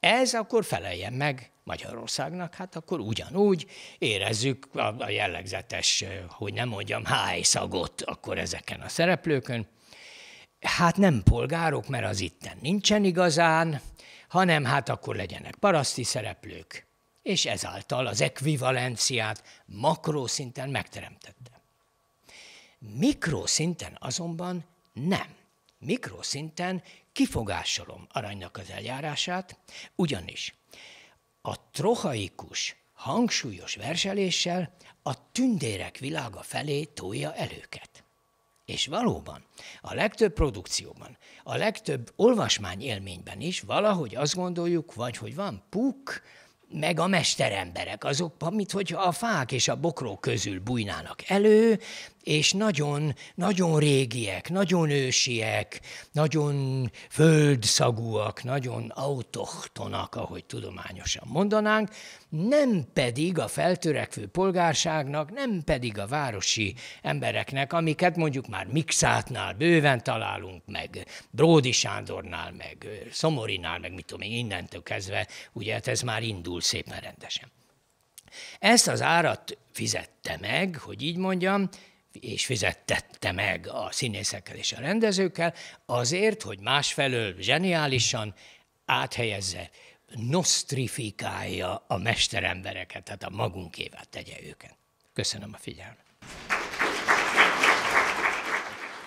ez akkor feleljen meg Magyarországnak, hát akkor ugyanúgy érezzük a, jellegzetes, hogy nem mondjam, szagot akkor ezeken a szereplőkön. Hát nem polgárok, mert az itten nincsen igazán, hanem hát akkor legyenek paraszti szereplők, és ezáltal az ekvivalenciát makroszinten megteremtette. Mikroszinten azonban nem. Mikroszinten kifogásolom aranynak az eljárását, ugyanis a trohaikus, hangsúlyos verseléssel a tündérek világa felé tolja előket. És valóban, a legtöbb produkcióban, a legtöbb olvasmány élményben is valahogy azt gondoljuk, vagy hogy van puk, meg a mesteremberek, azok, mint hogy a fák és a bokrók közül bújnának elő, és nagyon, nagyon régiek, nagyon ősiek, nagyon földszagúak, nagyon autochtonak, ahogy tudományosan mondanánk, nem pedig a feltörekvő polgárságnak, nem pedig a városi embereknek, amiket mondjuk már Mixátnál bőven találunk, meg Bródi Sándornál, meg Szomorinál, meg mit tudom én, innentől kezdve, ugye hát ez már indul szépen rendesen. Ezt az árat fizette meg, hogy így mondjam, és fizettette meg a színészekkel és a rendezőkkel, azért, hogy másfelől zseniálisan áthelyezze, nosztrifikálja a mesterembereket, tehát a magunkévá tegye őket. Köszönöm a figyelmet.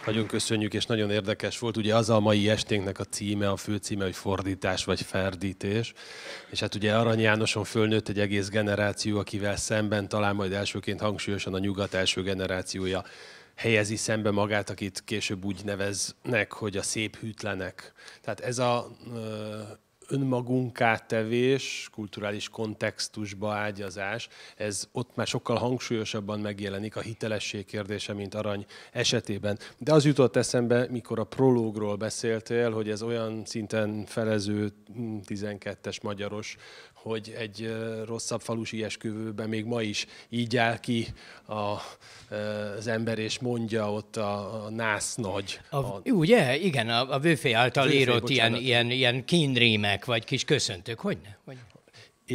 Nagyon köszönjük, és nagyon érdekes volt. Ugye az a mai esténknek a címe, a fő címe, hogy fordítás vagy ferdítés. És hát ugye Arany Jánoson fölnőtt egy egész generáció, akivel szemben talán majd elsőként hangsúlyosan a nyugat első generációja helyezi szembe magát, akit később úgy neveznek, hogy a szép hűtlenek. Tehát ez a önmagunká tevés, kulturális kontextusba ágyazás, ez ott már sokkal hangsúlyosabban megjelenik a hitelesség kérdése, mint arany esetében. De az jutott eszembe, mikor a prológról beszéltél, hogy ez olyan szinten felező 12-es mm, magyaros hogy egy rosszabb falusi esküvőben még ma is így áll ki a, az ember, és mondja ott a, a nász nagy. A, a, ugye, igen, a, a vőfé által vőfé, írott bocsánat. ilyen, ilyen, ilyen kínrémek, vagy kis köszöntők, hogy ne? Hogy ne?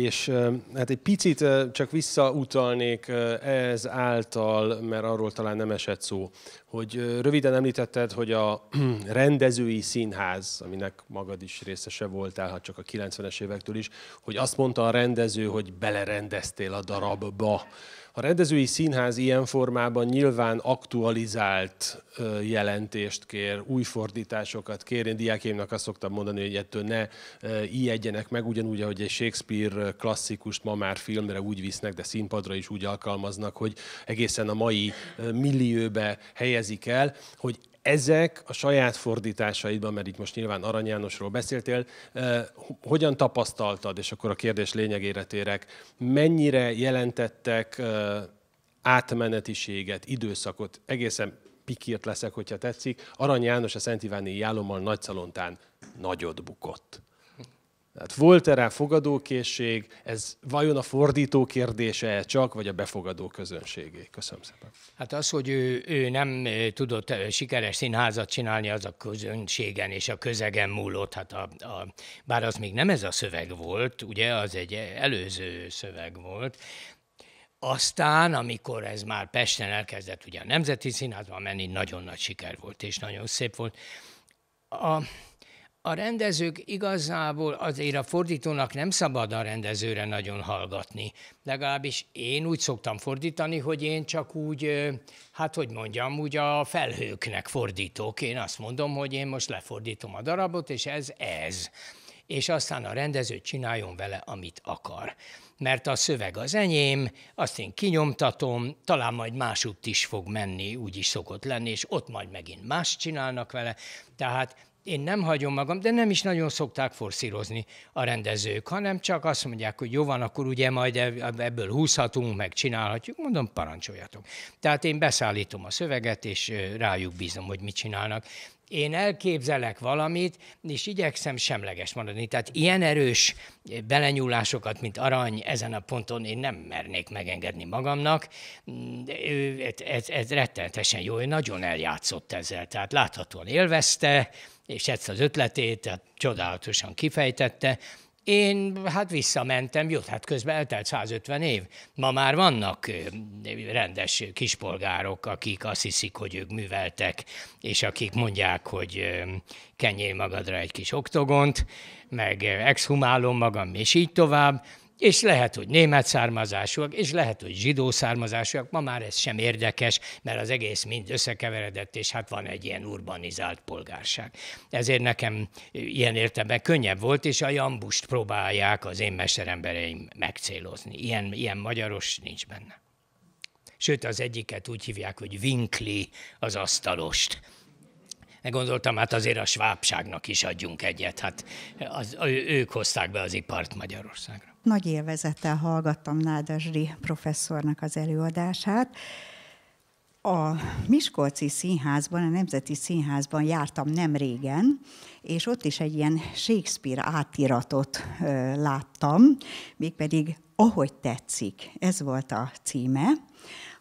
És hát egy picit csak visszautalnék ez által, mert arról talán nem esett szó, hogy röviden említetted, hogy a rendezői színház, aminek magad is részese voltál, ha hát csak a 90-es évektől is, hogy azt mondta a rendező, hogy belerendeztél a darabba. A rendezői színház ilyen formában nyilván aktualizált jelentést kér, új fordításokat kér. Én diákjaimnak azt szoktam mondani, hogy ettől ne ijedjenek meg, ugyanúgy, ahogy egy Shakespeare klasszikust ma már filmre úgy visznek, de színpadra is úgy alkalmaznak, hogy egészen a mai millióbe helyez helyezik el, hogy ezek a saját fordításaidban, mert itt most nyilván Arany Jánosról beszéltél, eh, hogyan tapasztaltad, és akkor a kérdés lényegére térek, mennyire jelentettek eh, átmenetiséget, időszakot, egészen pikírt leszek, hogyha tetszik, Arany János a Szent Iváni Jálommal Nagyszalontán nagyot bukott. Tehát volt erre fogadókészség, ez vajon a fordító kérdése csak, vagy a befogadó közönségé? Köszönöm szépen. Hát az, hogy ő, ő nem tudott sikeres színházat csinálni, az a közönségen és a közegen múlott. Hát a, a, bár az még nem ez a szöveg volt, ugye, az egy előző szöveg volt, aztán, amikor ez már Pesten elkezdett ugye a Nemzeti Színházban menni, nagyon nagy siker volt, és nagyon szép volt. A, a rendezők igazából azért a fordítónak nem szabad a rendezőre nagyon hallgatni. Legalábbis én úgy szoktam fordítani, hogy én csak úgy, hát hogy mondjam, úgy a felhőknek fordítok. Én azt mondom, hogy én most lefordítom a darabot, és ez ez. És aztán a rendező csináljon vele, amit akar. Mert a szöveg az enyém, azt én kinyomtatom, talán majd másútt is fog menni, úgy is szokott lenni, és ott majd megint más csinálnak vele. Tehát én nem hagyom magam, de nem is nagyon szokták forszírozni a rendezők, hanem csak azt mondják, hogy jó van, akkor ugye majd ebből húzhatunk, meg csinálhatjuk, mondom, parancsoljatok. Tehát én beszállítom a szöveget, és rájuk bízom, hogy mit csinálnak én elképzelek valamit, és igyekszem semleges maradni. Tehát ilyen erős belenyúlásokat, mint arany, ezen a ponton én nem mernék megengedni magamnak. Mm, ez, ez, ez rettenetesen jó, ő nagyon eljátszott ezzel, tehát láthatóan élvezte, és ezt az ötletét tehát csodálatosan kifejtette. Én hát visszamentem, jó, hát közben eltelt 150 év. Ma már vannak rendes kispolgárok, akik azt hiszik, hogy ők műveltek, és akik mondják, hogy kenjél magadra egy kis oktogont, meg exhumálom magam, és így tovább és lehet, hogy német származásúak, és lehet, hogy zsidó származásúak, ma már ez sem érdekes, mert az egész mind összekeveredett, és hát van egy ilyen urbanizált polgárság. Ezért nekem ilyen értelemben könnyebb volt, és a jambust próbálják az én mesterembereim megcélozni. Ilyen, ilyen magyaros nincs benne. Sőt, az egyiket úgy hívják, hogy vinkli az asztalost gondoltam, hát azért a svábságnak is adjunk egyet, hát az, ők hozták be az ipart Magyarországra nagy élvezettel hallgattam Nádasdi professzornak az előadását. A Miskolci Színházban, a Nemzeti Színházban jártam nem régen, és ott is egy ilyen Shakespeare átiratot láttam, mégpedig Ahogy tetszik, ez volt a címe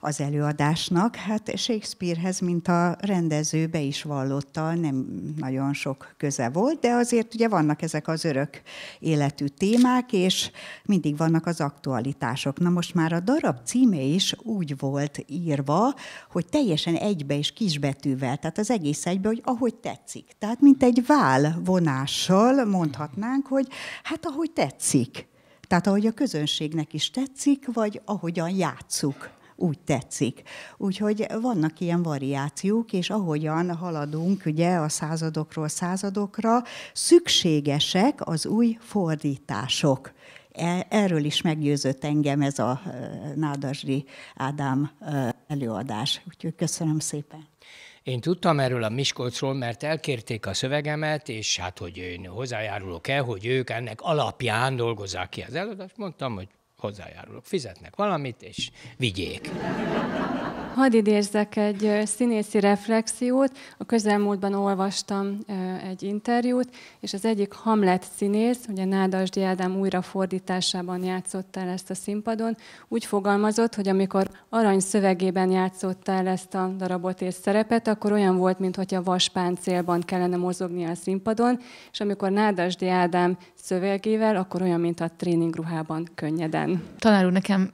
az előadásnak. Hát Shakespearehez, mint a rendező be is vallotta, nem nagyon sok köze volt, de azért ugye vannak ezek az örök életű témák, és mindig vannak az aktualitások. Na most már a darab címe is úgy volt írva, hogy teljesen egybe és kisbetűvel, tehát az egész egybe, hogy ahogy tetszik. Tehát mint egy vál vonással mondhatnánk, hogy hát ahogy tetszik. Tehát ahogy a közönségnek is tetszik, vagy ahogyan játszuk úgy tetszik. Úgyhogy vannak ilyen variációk, és ahogyan haladunk ugye a századokról századokra, szükségesek az új fordítások. E, erről is meggyőzött engem ez a e, Nádasdi Ádám e, előadás. Úgyhogy köszönöm szépen. Én tudtam erről a Miskolcról, mert elkérték a szövegemet, és hát, hogy én hozzájárulok-e, hogy ők ennek alapján dolgozzák ki az előadást. Mondtam, hogy hozzájárulok. Fizetnek valamit, és vigyék. Hadd idézzek egy színészi reflexiót. A közelmúltban olvastam egy interjút, és az egyik Hamlet színész, ugye Nádas Ádám újrafordításában játszott el ezt a színpadon, úgy fogalmazott, hogy amikor arany szövegében játszott el ezt a darabot és szerepet, akkor olyan volt, mintha vaspáncélban kellene mozogni a színpadon, és amikor Nádas Ádám szövegével, akkor olyan, mint a tréningruhában könnyeden után. Tanár úr, nekem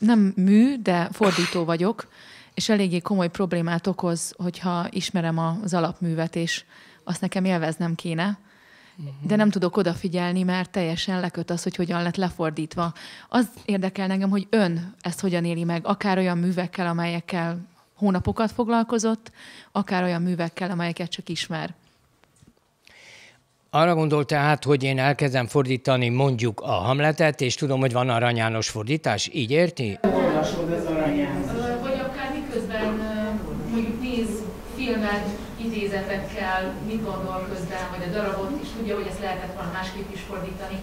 nem mű, de fordító vagyok, és eléggé komoly problémát okoz, hogyha ismerem az alapművet, és azt nekem élveznem kéne, mhm. de nem tudok odafigyelni, mert teljesen leköt az, hogy hogyan lett lefordítva. Az érdekel engem, hogy ön ezt hogyan éli meg, akár olyan művekkel, amelyekkel hónapokat foglalkozott, akár olyan művekkel, amelyeket csak ismer. Arra gondolt tehát, hogy én elkezdem fordítani mondjuk a Hamletet, és tudom, hogy van Arany János fordítás, így érti? Olvasod az Arany János. Vagy akár miközben mondjuk néz filmet idézetekkel, mit gondol közben, vagy a darabot, és tudja, hogy ezt lehetett volna másképp is fordítani.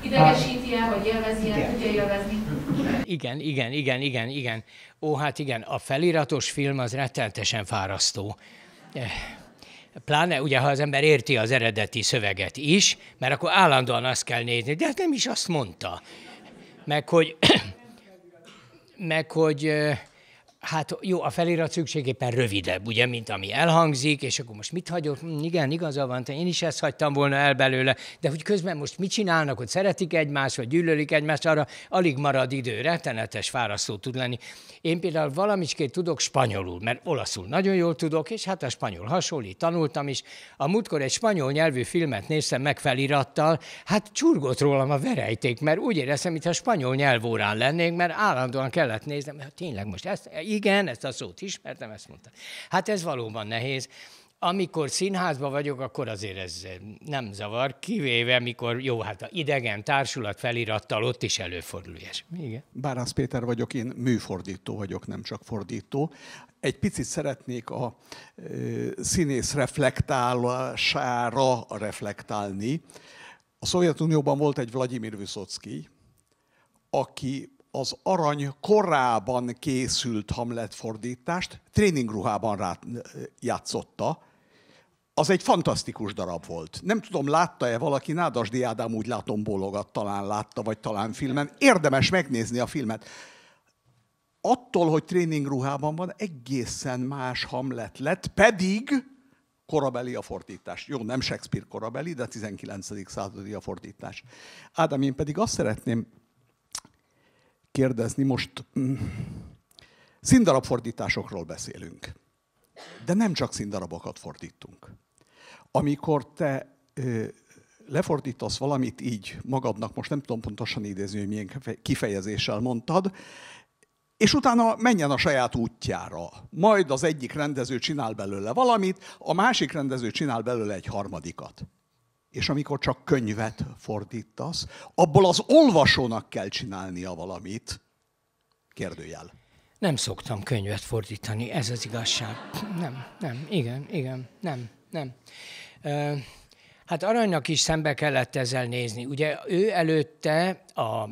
Idegesíti el, hát- vagy élvezi el, tudja élvezni? Igen, igen, igen, igen, igen. Ó, hát igen, a feliratos film az rettenetesen fárasztó. Eh, pláne ugye, ha az ember érti az eredeti szöveget is, mert akkor állandóan azt kell nézni, de hát nem is azt mondta. Meg hogy, meg hogy Hát jó, a felirat szükségéppen rövidebb, ugye, mint ami elhangzik, és akkor most mit hagyok? Hm, igen, igaza van, én is ezt hagytam volna el belőle, de hogy közben most mit csinálnak, hogy szeretik egymást, vagy gyűlölik egymást, arra alig marad idő, rettenetes fárasztó tud lenni. Én például valamicskét tudok spanyolul, mert olaszul nagyon jól tudok, és hát a spanyol hasonlít, tanultam is. A múltkor egy spanyol nyelvű filmet néztem meg felirattal, hát csurgott rólam a verejték, mert úgy éreztem, mintha spanyol nyelvórán lennék, mert állandóan kellett néznem, hát tényleg most ezt, igen, ezt a szót ismertem, ezt mondta. Hát ez valóban nehéz. Amikor színházban vagyok, akkor azért ez nem zavar, kivéve, amikor jó, hát a idegen társulat felirattal ott is előfordul ilyesmi. Igen. Bárász Péter vagyok, én műfordító vagyok, nem csak fordító. Egy picit szeretnék a színész reflektálására reflektálni. A Szovjetunióban volt egy Vladimir Vysotsky, aki az arany korában készült Hamlet fordítást, tréningruhában rá játszotta. Az egy fantasztikus darab volt. Nem tudom, látta-e valaki, Nádasdi Ádám úgy látom bólogat, talán látta, vagy talán filmen. Érdemes megnézni a filmet. Attól, hogy tréningruhában van, egészen más Hamlet lett, pedig korabeli a fordítás. Jó, nem Shakespeare korabeli, de 19. századi a fordítás. Ádám, én pedig azt szeretném kérdezni. Most mm, színdarabfordításokról beszélünk, de nem csak színdarabokat fordítunk. Amikor te ö, lefordítasz valamit így magadnak, most nem tudom pontosan idézni, hogy milyen kifejezéssel mondtad, és utána menjen a saját útjára. Majd az egyik rendező csinál belőle valamit, a másik rendező csinál belőle egy harmadikat és amikor csak könyvet fordítasz, abból az olvasónak kell csinálnia valamit. Kérdőjel. Nem szoktam könyvet fordítani, ez az igazság. Nem, nem, igen, igen, nem, nem. Ö, hát Aranynak is szembe kellett ezzel nézni. Ugye ő előtte a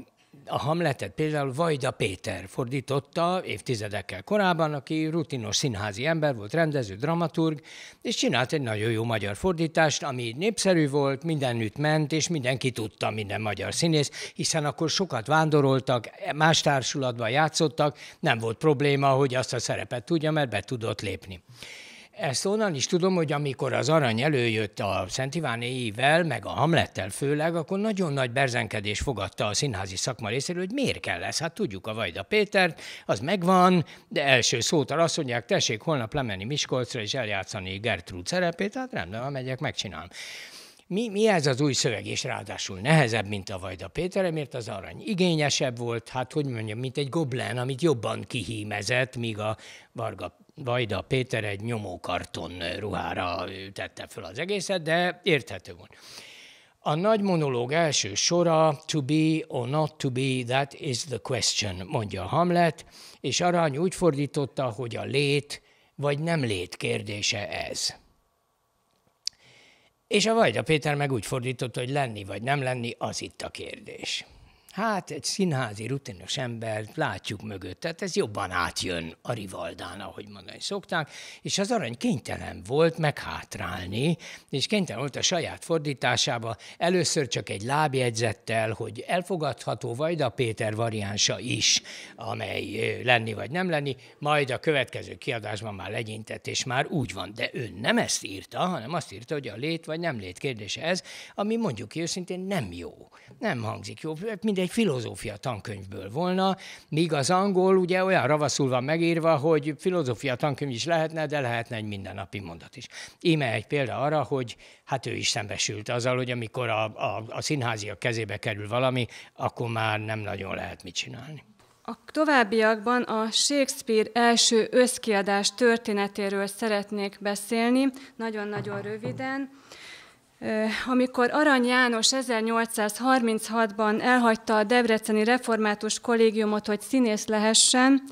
a Hamletet például Vajda Péter fordította évtizedekkel korábban, aki rutinos színházi ember volt, rendező, dramaturg, és csinált egy nagyon jó magyar fordítást, ami népszerű volt, mindenütt ment, és mindenki tudta, minden magyar színész, hiszen akkor sokat vándoroltak, más társulatban játszottak, nem volt probléma, hogy azt a szerepet tudja, mert be tudott lépni. Ezt onnan is tudom, hogy amikor az arany előjött a Szent Ivánéivel, meg a Hamlettel főleg, akkor nagyon nagy berzenkedés fogadta a színházi szakma részéről, hogy miért kell ez. Hát tudjuk a Vajda Pétert, az megvan, de első szóta azt mondják, tessék holnap lemenni Miskolcra és eljátszani Gertrude szerepét, hát rendben, ha megyek, megcsinálom. Mi, mi ez az új szöveg, és ráadásul nehezebb, mint a Vajda Péter, mert az arany igényesebb volt, hát hogy mondjam, mint egy goblen, amit jobban kihímezett, míg a Varga Vajda Péter egy nyomókarton ruhára tette föl az egészet, de érthető volt. A nagy monológ első sora, to be or not to be, that is the question, mondja Hamlet, és Arany úgy fordította, hogy a lét vagy nem lét kérdése ez. És a Vajda Péter meg úgy fordította, hogy lenni vagy nem lenni, az itt a kérdés. Hát egy színházi rutinos ember, látjuk mögött, tehát ez jobban átjön a Rivaldán, ahogy mondani szokták, és az arany kénytelen volt meghátrálni, és kénytelen volt a saját fordításába, először csak egy lábjegyzettel, hogy elfogadható a Péter variánsa is, amely lenni vagy nem lenni, majd a következő kiadásban már legyintett, és már úgy van, de ő nem ezt írta, hanem azt írta, hogy a lét vagy nem lét kérdése ez, ami mondjuk ki őszintén nem jó, nem hangzik jó, minden egy filozófia tankönyvből volna, míg az angol ugye olyan ravaszul van megírva, hogy filozófia tankönyv is lehetne, de lehetne egy mindennapi mondat is. Íme egy példa arra, hogy hát ő is szembesült azzal, hogy amikor a, a, a színháziak kezébe kerül valami, akkor már nem nagyon lehet mit csinálni. A továbbiakban a Shakespeare első összkiadás történetéről szeretnék beszélni, nagyon-nagyon röviden amikor Arany János 1836-ban elhagyta a Debreceni Református Kollégiumot, hogy színész lehessen,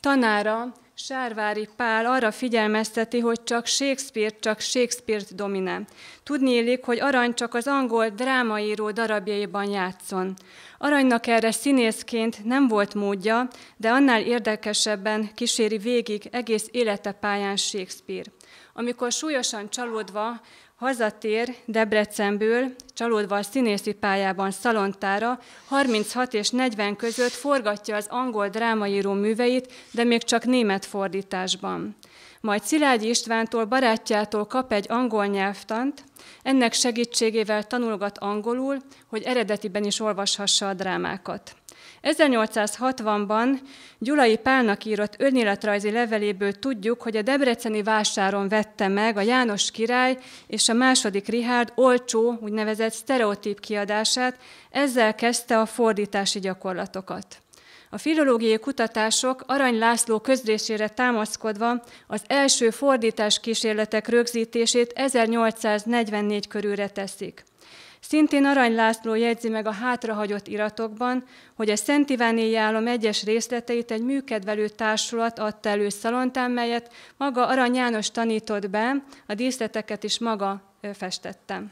tanára Sárvári Pál arra figyelmezteti, hogy csak Shakespeare, csak Shakespeare dominál. Tudni élik, hogy Arany csak az angol drámaíró darabjaiban játszon. Aranynak erre színészként nem volt módja, de annál érdekesebben kíséri végig egész élete pályán Shakespeare. Amikor súlyosan csalódva Hazatér Debrecenből, csalódva a színészi pályában Szalontára, 36 és 40 között forgatja az angol drámaíró műveit, de még csak német fordításban. Majd Szilágyi Istvántól barátjától kap egy angol nyelvtant, ennek segítségével tanulgat angolul, hogy eredetiben is olvashassa a drámákat. 1860-ban Gyulai Pálnak írott önéletrajzi leveléből tudjuk, hogy a debreceni vásáron vette meg a János király és a második Rihárd olcsó, úgynevezett sztereotíp kiadását, ezzel kezdte a fordítási gyakorlatokat. A filológiai kutatások Arany László közrésére támaszkodva az első fordítás kísérletek rögzítését 1844 körülre teszik. Szintén Arany László jegyzi meg a hátrahagyott iratokban, hogy a Szent Ivánéi állom egyes részleteit egy műkedvelő társulat adta elő szalontán, melyet maga Arany János tanított be, a díszleteket is maga festette.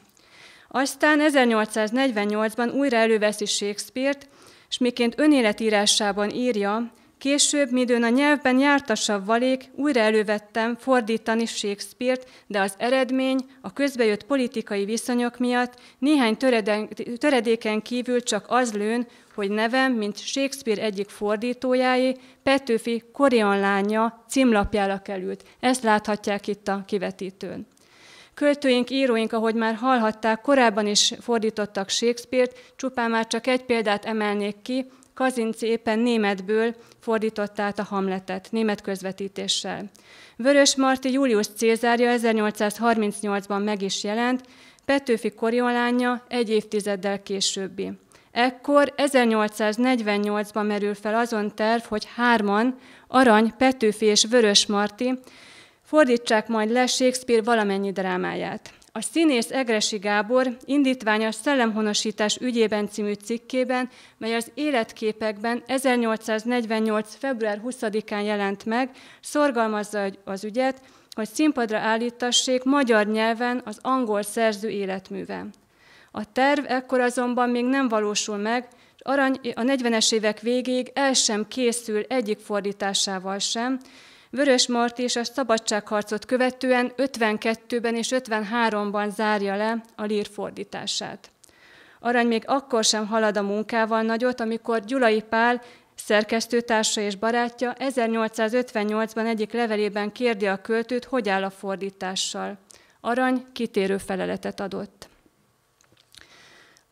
Aztán 1848-ban újra előveszi Shakespeare-t, és miként önéletírásában írja, Később, midőn a nyelvben jártasabb valék, újra elővettem fordítani Shakespeare-t, de az eredmény a közbejött politikai viszonyok miatt néhány töredéken kívül csak az lőn, hogy nevem, mint Shakespeare egyik fordítójáé, Petőfi Korian lánya címlapjára került. Ezt láthatják itt a kivetítőn. Költőink, íróink, ahogy már hallhatták, korábban is fordítottak Shakespeare-t, csupán már csak egy példát emelnék ki, Kazinci éppen németből fordította át a Hamletet, német közvetítéssel. Vörös Marti Julius Cézárja 1838-ban meg is jelent, Petőfi koriolánya egy évtizeddel későbbi. Ekkor 1848-ban merül fel azon terv, hogy hárman, Arany, Petőfi és Vörös Marti fordítsák majd le Shakespeare valamennyi drámáját. A színész Egresi Gábor indítványa Szellemhonosítás ügyében című cikkében, mely az életképekben 1848. február 20-án jelent meg, szorgalmazza az ügyet, hogy színpadra állítassék magyar nyelven az angol szerző életműve. A terv ekkor azonban még nem valósul meg, Arany a 40-es évek végéig el sem készül egyik fordításával sem, Vörös Marti és a szabadságharcot követően 52-ben és 53-ban zárja le a lír fordítását. Arany még akkor sem halad a munkával nagyot, amikor Gyulai Pál szerkesztőtársa és barátja 1858-ban egyik levelében kérdi a költőt, hogy áll a fordítással. Arany kitérő feleletet adott.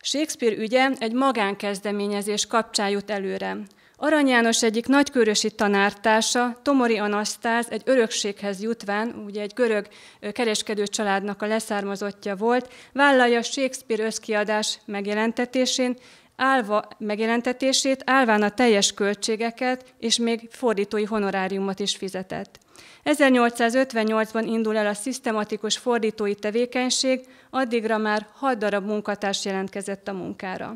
Shakespeare ügye egy magánkezdeményezés kapcsán jut előre. Arany János egyik nagykörösi tanártársa, Tomori Anasztáz, egy örökséghez jutván, ugye egy görög kereskedő családnak a leszármazottja volt, vállalja Shakespeare összkiadás megjelentetésén, álva megjelentetését, állván a teljes költségeket és még fordítói honoráriumot is fizetett. 1858-ban indul el a szisztematikus fordítói tevékenység, addigra már 6 darab munkatárs jelentkezett a munkára.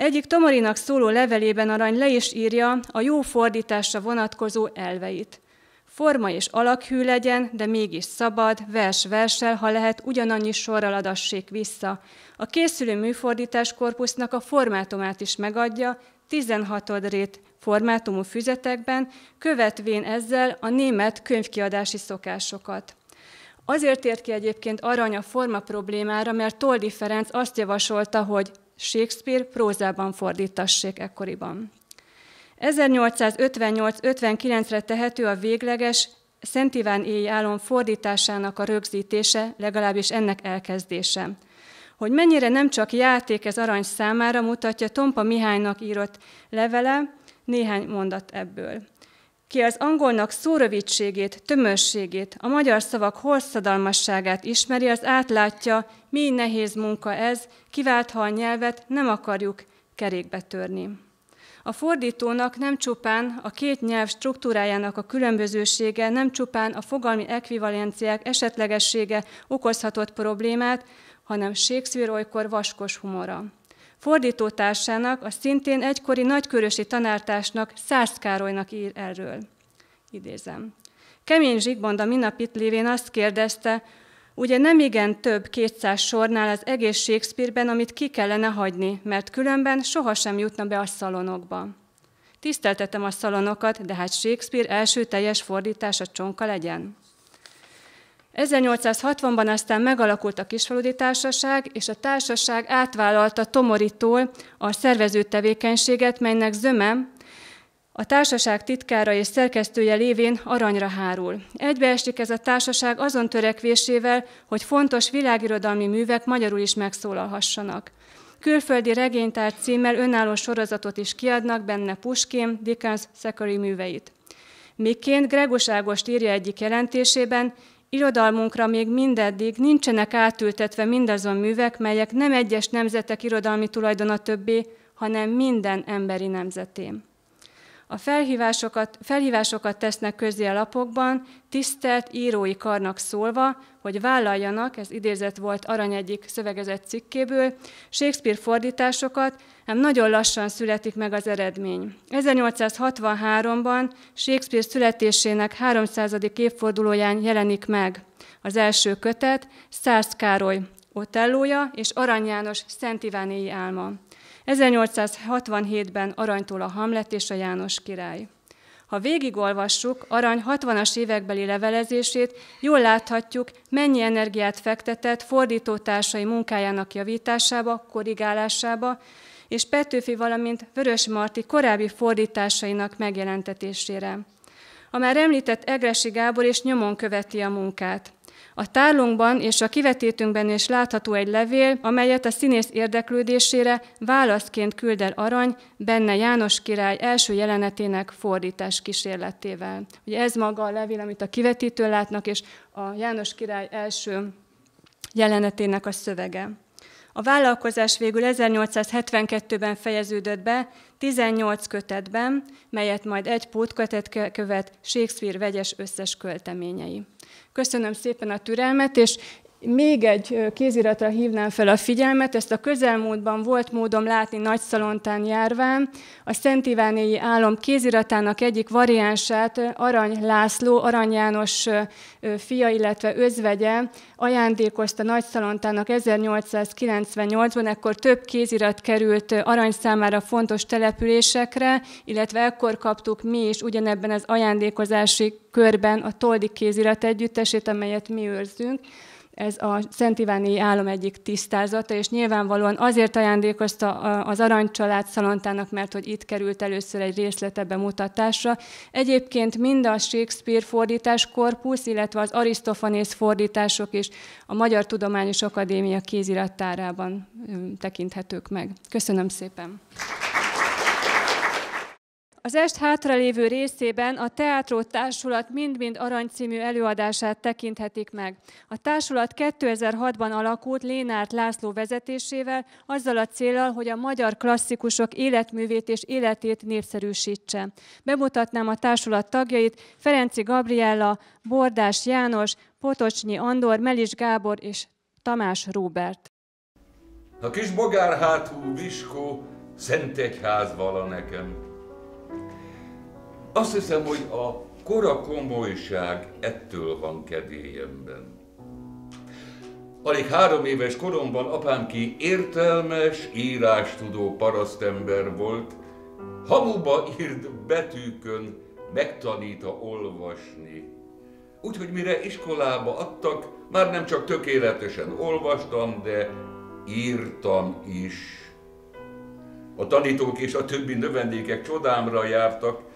Egyik Tomorinak szóló levelében Arany le is írja a jó fordításra vonatkozó elveit. Forma és alakhű legyen, de mégis szabad, vers versel, ha lehet, ugyanannyi sorral adassék vissza. A készülő műfordítás korpusznak a formátumát is megadja, 16 rét formátumú füzetekben, követvén ezzel a német könyvkiadási szokásokat. Azért ért ki egyébként arany a forma problémára, mert Toldi Ferenc azt javasolta, hogy Shakespeare prózában fordítassék ekkoriban. 1858-59-re tehető a végleges Szent Iván éj álom fordításának a rögzítése, legalábbis ennek elkezdése. Hogy mennyire nem csak játék ez arany számára, mutatja Tompa Mihálynak írott levele, néhány mondat ebből ki az angolnak szórövítségét, tömösségét, a magyar szavak hosszadalmasságát ismeri, az átlátja, mi nehéz munka ez, kiváltha a nyelvet, nem akarjuk kerékbe törni. A fordítónak nem csupán a két nyelv struktúrájának a különbözősége, nem csupán a fogalmi ekvivalenciák esetlegessége okozhatott problémát, hanem Shakespeare olykor vaskos humora. Fordítótársának, a szintén egykori nagykörösi tanártásnak, Szász Károlynak ír erről. Idézem. Kemény Zsigmond a minap itt lévén azt kérdezte, Ugye nem igen több 200 sornál az egész Shakespeare-ben, amit ki kellene hagyni, mert különben sohasem jutna be a szalonokba. Tiszteltetem a szalonokat, de hát Shakespeare első teljes fordítása csonka legyen. 1860-ban aztán megalakult a Kisfaludi Társaság, és a társaság átvállalta Tomoritól a szervező tevékenységet, melynek zöme a társaság titkára és szerkesztője lévén aranyra hárul. Egybeesik ez a társaság azon törekvésével, hogy fontos világirodalmi művek magyarul is megszólalhassanak. Külföldi regénytár címmel önálló sorozatot is kiadnak benne Puskin, Dickens, Szekori műveit. Miként Gregus Ágost írja egyik jelentésében, irodalmunkra még mindeddig nincsenek átültetve mindazon művek, melyek nem egyes nemzetek irodalmi tulajdona többé, hanem minden emberi nemzetém. A felhívásokat, felhívásokat tesznek közé a lapokban, tisztelt írói karnak szólva, hogy vállaljanak, ez idézet volt Arany egyik szövegezett cikkéből, Shakespeare fordításokat, ám nagyon lassan születik meg az eredmény. 1863-ban Shakespeare születésének 300. évfordulóján jelenik meg az első kötet, Szász Károly Otellója és Arany János Szent Ivánéi álma. 1867-ben Aranytól a Hamlet és a János király. Ha végigolvassuk Arany 60-as évekbeli levelezését, jól láthatjuk, mennyi energiát fektetett fordítótársai munkájának javításába, korrigálásába, és Petőfi, valamint Vörös Marti korábbi fordításainak megjelentetésére. A már említett Egresi Gábor is nyomon követi a munkát. A tárlunkban és a kivetítünkben is látható egy levél, amelyet a színész érdeklődésére válaszként küld el Arany, benne János király első jelenetének fordítás kísérletével. Ugye ez maga a levél, amit a kivetítő látnak, és a János király első jelenetének a szövege. A vállalkozás végül 1872-ben fejeződött be, 18 kötetben, melyet majd egy pótkötet követ Shakespeare vegyes összes költeményei. Köszönöm szépen a türelmet, és még egy kéziratra hívnám fel a figyelmet, ezt a közelmúltban volt módom látni Nagy Szalontán járván. A Szent Ivánéi Álom kéziratának egyik variánsát Arany László, Arany János fia, illetve özvegye ajándékozta Nagy Szalontának 1898-ban, ekkor több kézirat került Arany számára fontos településekre, illetve ekkor kaptuk mi is ugyanebben az ajándékozási körben a Toldi kézirat együttesét, amelyet mi őrzünk ez a Szent Iváni álom egyik tisztázata, és nyilvánvalóan azért ajándékozta az Aranycsalád szalontának, mert hogy itt került először egy részlete bemutatásra. Egyébként mind a Shakespeare fordítás korpusz, illetve az Arisztofanész fordítások is a Magyar Tudományos Akadémia kézirattárában tekinthetők meg. Köszönöm szépen! Az est hátralévő részében a Teátró Társulat mind-mind arany című előadását tekinthetik meg. A társulat 2006-ban alakult Lénárt László vezetésével, azzal a célral, hogy a magyar klasszikusok életművét és életét népszerűsítse. Bemutatnám a társulat tagjait, Ferenci Gabriella, Bordás János, Potocsnyi Andor, Melis Gábor és Tamás Róbert. A kis bogárhátú Viskó szentegyház vala nekem, azt hiszem, hogy a kora komolyság ettől van kedélyemben. Alig három éves koromban apám ki értelmes, írástudó parasztember volt, hamuba írt betűkön megtanítva olvasni. Úgyhogy mire iskolába adtak, már nem csak tökéletesen olvastam, de írtam is. A tanítók és a többi növendékek csodámra jártak,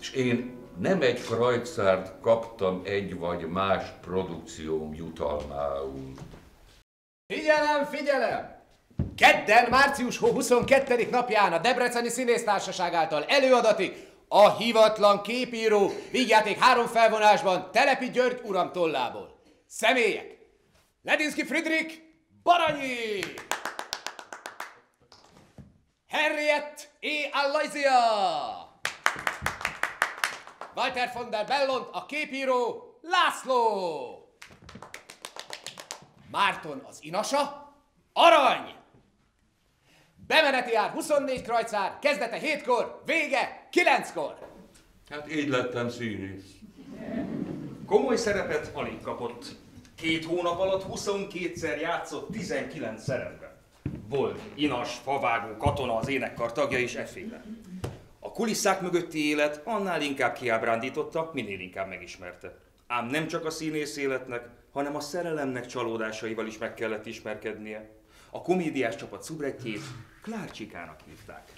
és én nem egy krajcárt kaptam egy vagy más produkcióm jutalmául. Figyelem, figyelem! Kedden, március 22. napján a Debreceni Színésztársaság által előadatik a hivatlan képíró vígjáték három felvonásban Telepi György uram tollából. Személyek! Ledinski Fridrik Baranyi! Henriett E. Aloysia! Walter von der Bellont, a képíró László. Márton az inasa, arany. Bemeneti ár 24 krajcár, kezdete 7-kor, vége 9-kor. Hát így lettem színész. Komoly szerepet alig kapott. Két hónap alatt 22-szer játszott 19 szerepben. Volt inas, favágó, katona az énekkar tagja is efféle kulisszák mögötti élet annál inkább kiábrándította, minél inkább megismerte. Ám nem csak a színész életnek, hanem a szerelemnek csalódásaival is meg kellett ismerkednie. A komédiás csapat szubrettjét Klárcsikának hívták.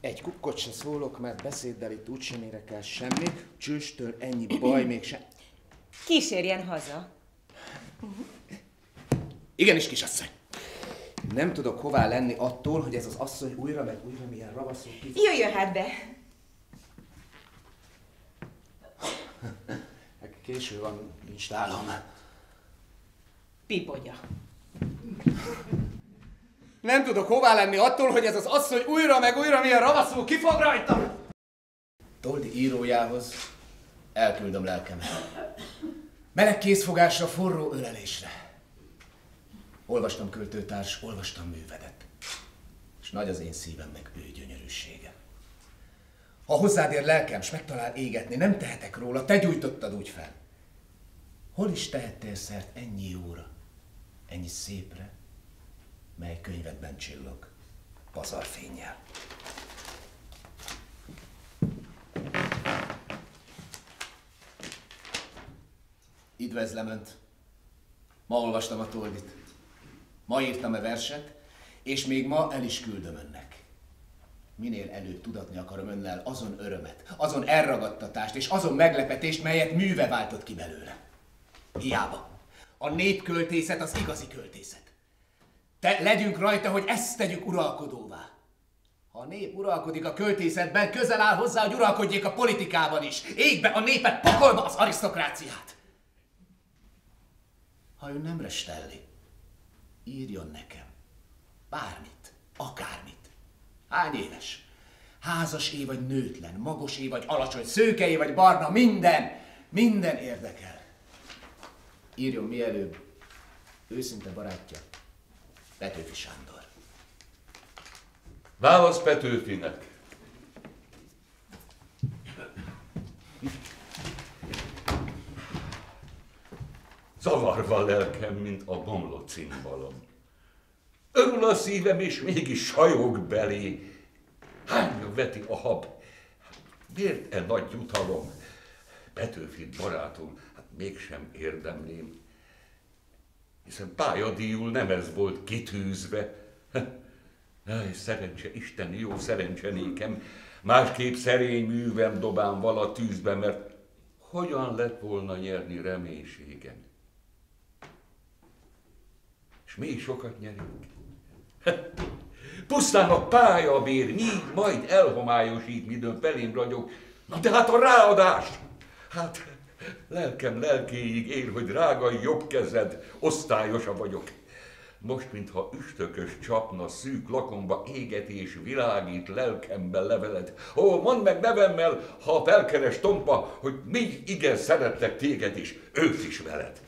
Egy kukkot se szólok, mert beszéddel itt úgy sem érek el semmi, csőstől ennyi baj mégsem. Kísérjen haza. Igen is, kisasszony. Nem tudok hová lenni attól, hogy ez az asszony újra meg újra milyen ravaszó piz... Jöjjön hát be! Késő van, nincs tálam. Pipogya. Nem tudok hová lenni attól, hogy ez az asszony újra meg újra milyen ravaszul kifog rajtam! Toldi írójához elküldöm lelkemet. Meleg készfogásra, forró ölelésre. Olvastam költőtárs, olvastam művedet. És nagy az én szívemnek ő gyönyörűsége. Ha hozzád ér lelkem, s megtalál égetni, nem tehetek róla, te gyújtottad úgy fel. Hol is tehettél szert ennyi jóra, ennyi szépre, mely könyvedben csillog pazarfényjel? Üdvözlem Önt! Ma olvastam a Toldit. Ma írtam a verset, és még ma el is küldöm önnek. Minél előbb tudatni akarom önnel azon örömet, azon elragadtatást és azon meglepetést, melyet műve váltott ki belőle. Hiába. A népköltészet az igazi költészet. Te legyünk rajta, hogy ezt tegyük uralkodóvá. Ha a nép uralkodik a költészetben, közel áll hozzá, hogy uralkodjék a politikában is. Égbe a népet, pokolba az arisztokráciát. Ha ő nem restelli, írjon nekem. Bármit, akármit. Hány éves? házas é vagy nőtlen, magos é vagy alacsony, szőke é vagy barna, minden, minden érdekel. Írjon mielőbb, őszinte barátja, Petőfi Sándor. Válasz Petőfinek. zavarva a lelkem, mint a bomló cimbalom. Örül a szívem, és mégis sajog belé. Hány veti a hab? Miért e nagy jutalom? Petőfi barátom, hát mégsem érdemlém. Hiszen pályadíjul nem ez volt kitűzve. Aj, szerencse, Isten jó szerencse nékem, másképp szerény művem dobám vala tűzbe, mert hogyan lett volna nyerni reménységem? és mi is sokat nyerünk. Pusztán a pályavér nyíg, majd elhomályosít, midőn felém ragyog. Na de hát a ráadás! Hát lelkem lelkéig ér, hogy drága jobb kezed, osztályosa vagyok. Most, mintha üstökös csapna szűk lakomba égetés világít lelkemben leveled. Ó, mondd meg nevemmel, ha felkeres tompa, hogy még igen szeretlek téged is, őt is veled.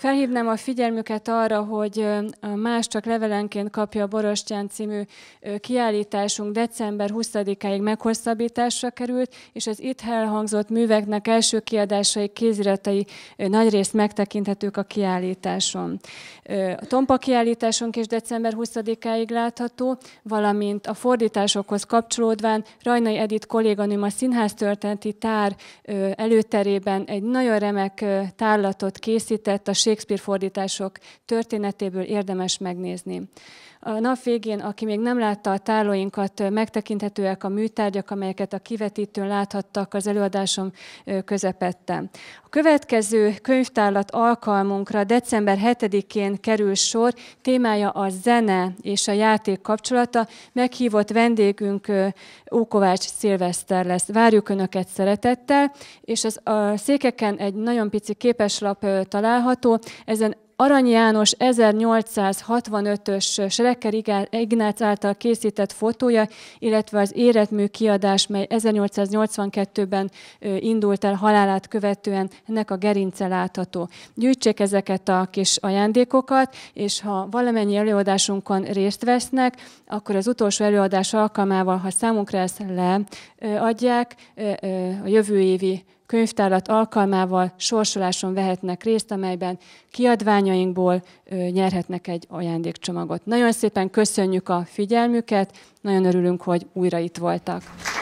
Felhívnám a figyelmüket arra, hogy más csak levelenként kapja a Borostyán című kiállításunk december 20-áig meghosszabbításra került, és az itt elhangzott műveknek első kiadásai kéziratai nagyrészt megtekinthetők a kiállításon. A Tompa kiállításunk is december 20-áig látható, valamint a fordításokhoz kapcsolódván Rajnai Edit kolléganőm a Színháztörténeti Tár előterében egy nagyon remek tárlatot készített a Shakespeare fordítások történetéből érdemes megnézni. A nap végén, aki még nem látta a tárlóinkat, megtekinthetőek a műtárgyak, amelyeket a kivetítőn láthattak az előadásom közepette. A következő könyvtárlat alkalmunkra december 7-én kerül sor, témája a zene és a játék kapcsolata. Meghívott vendégünk Ókovács Szilveszter lesz. Várjuk Önöket szeretettel, és az, a székeken egy nagyon pici képeslap található. Ezen Arany János 1865-ös Schrecker Ignác által készített fotója, illetve az éretmű kiadás, mely 1882-ben indult el halálát követően, ennek a gerince látható. Gyűjtsék ezeket a kis ajándékokat, és ha valamennyi előadásunkon részt vesznek, akkor az utolsó előadás alkalmával, ha számunkra ezt leadják, a jövő évi könyvtárat alkalmával sorsoláson vehetnek részt, amelyben kiadványainkból nyerhetnek egy ajándékcsomagot. Nagyon szépen köszönjük a figyelmüket, nagyon örülünk, hogy újra itt voltak.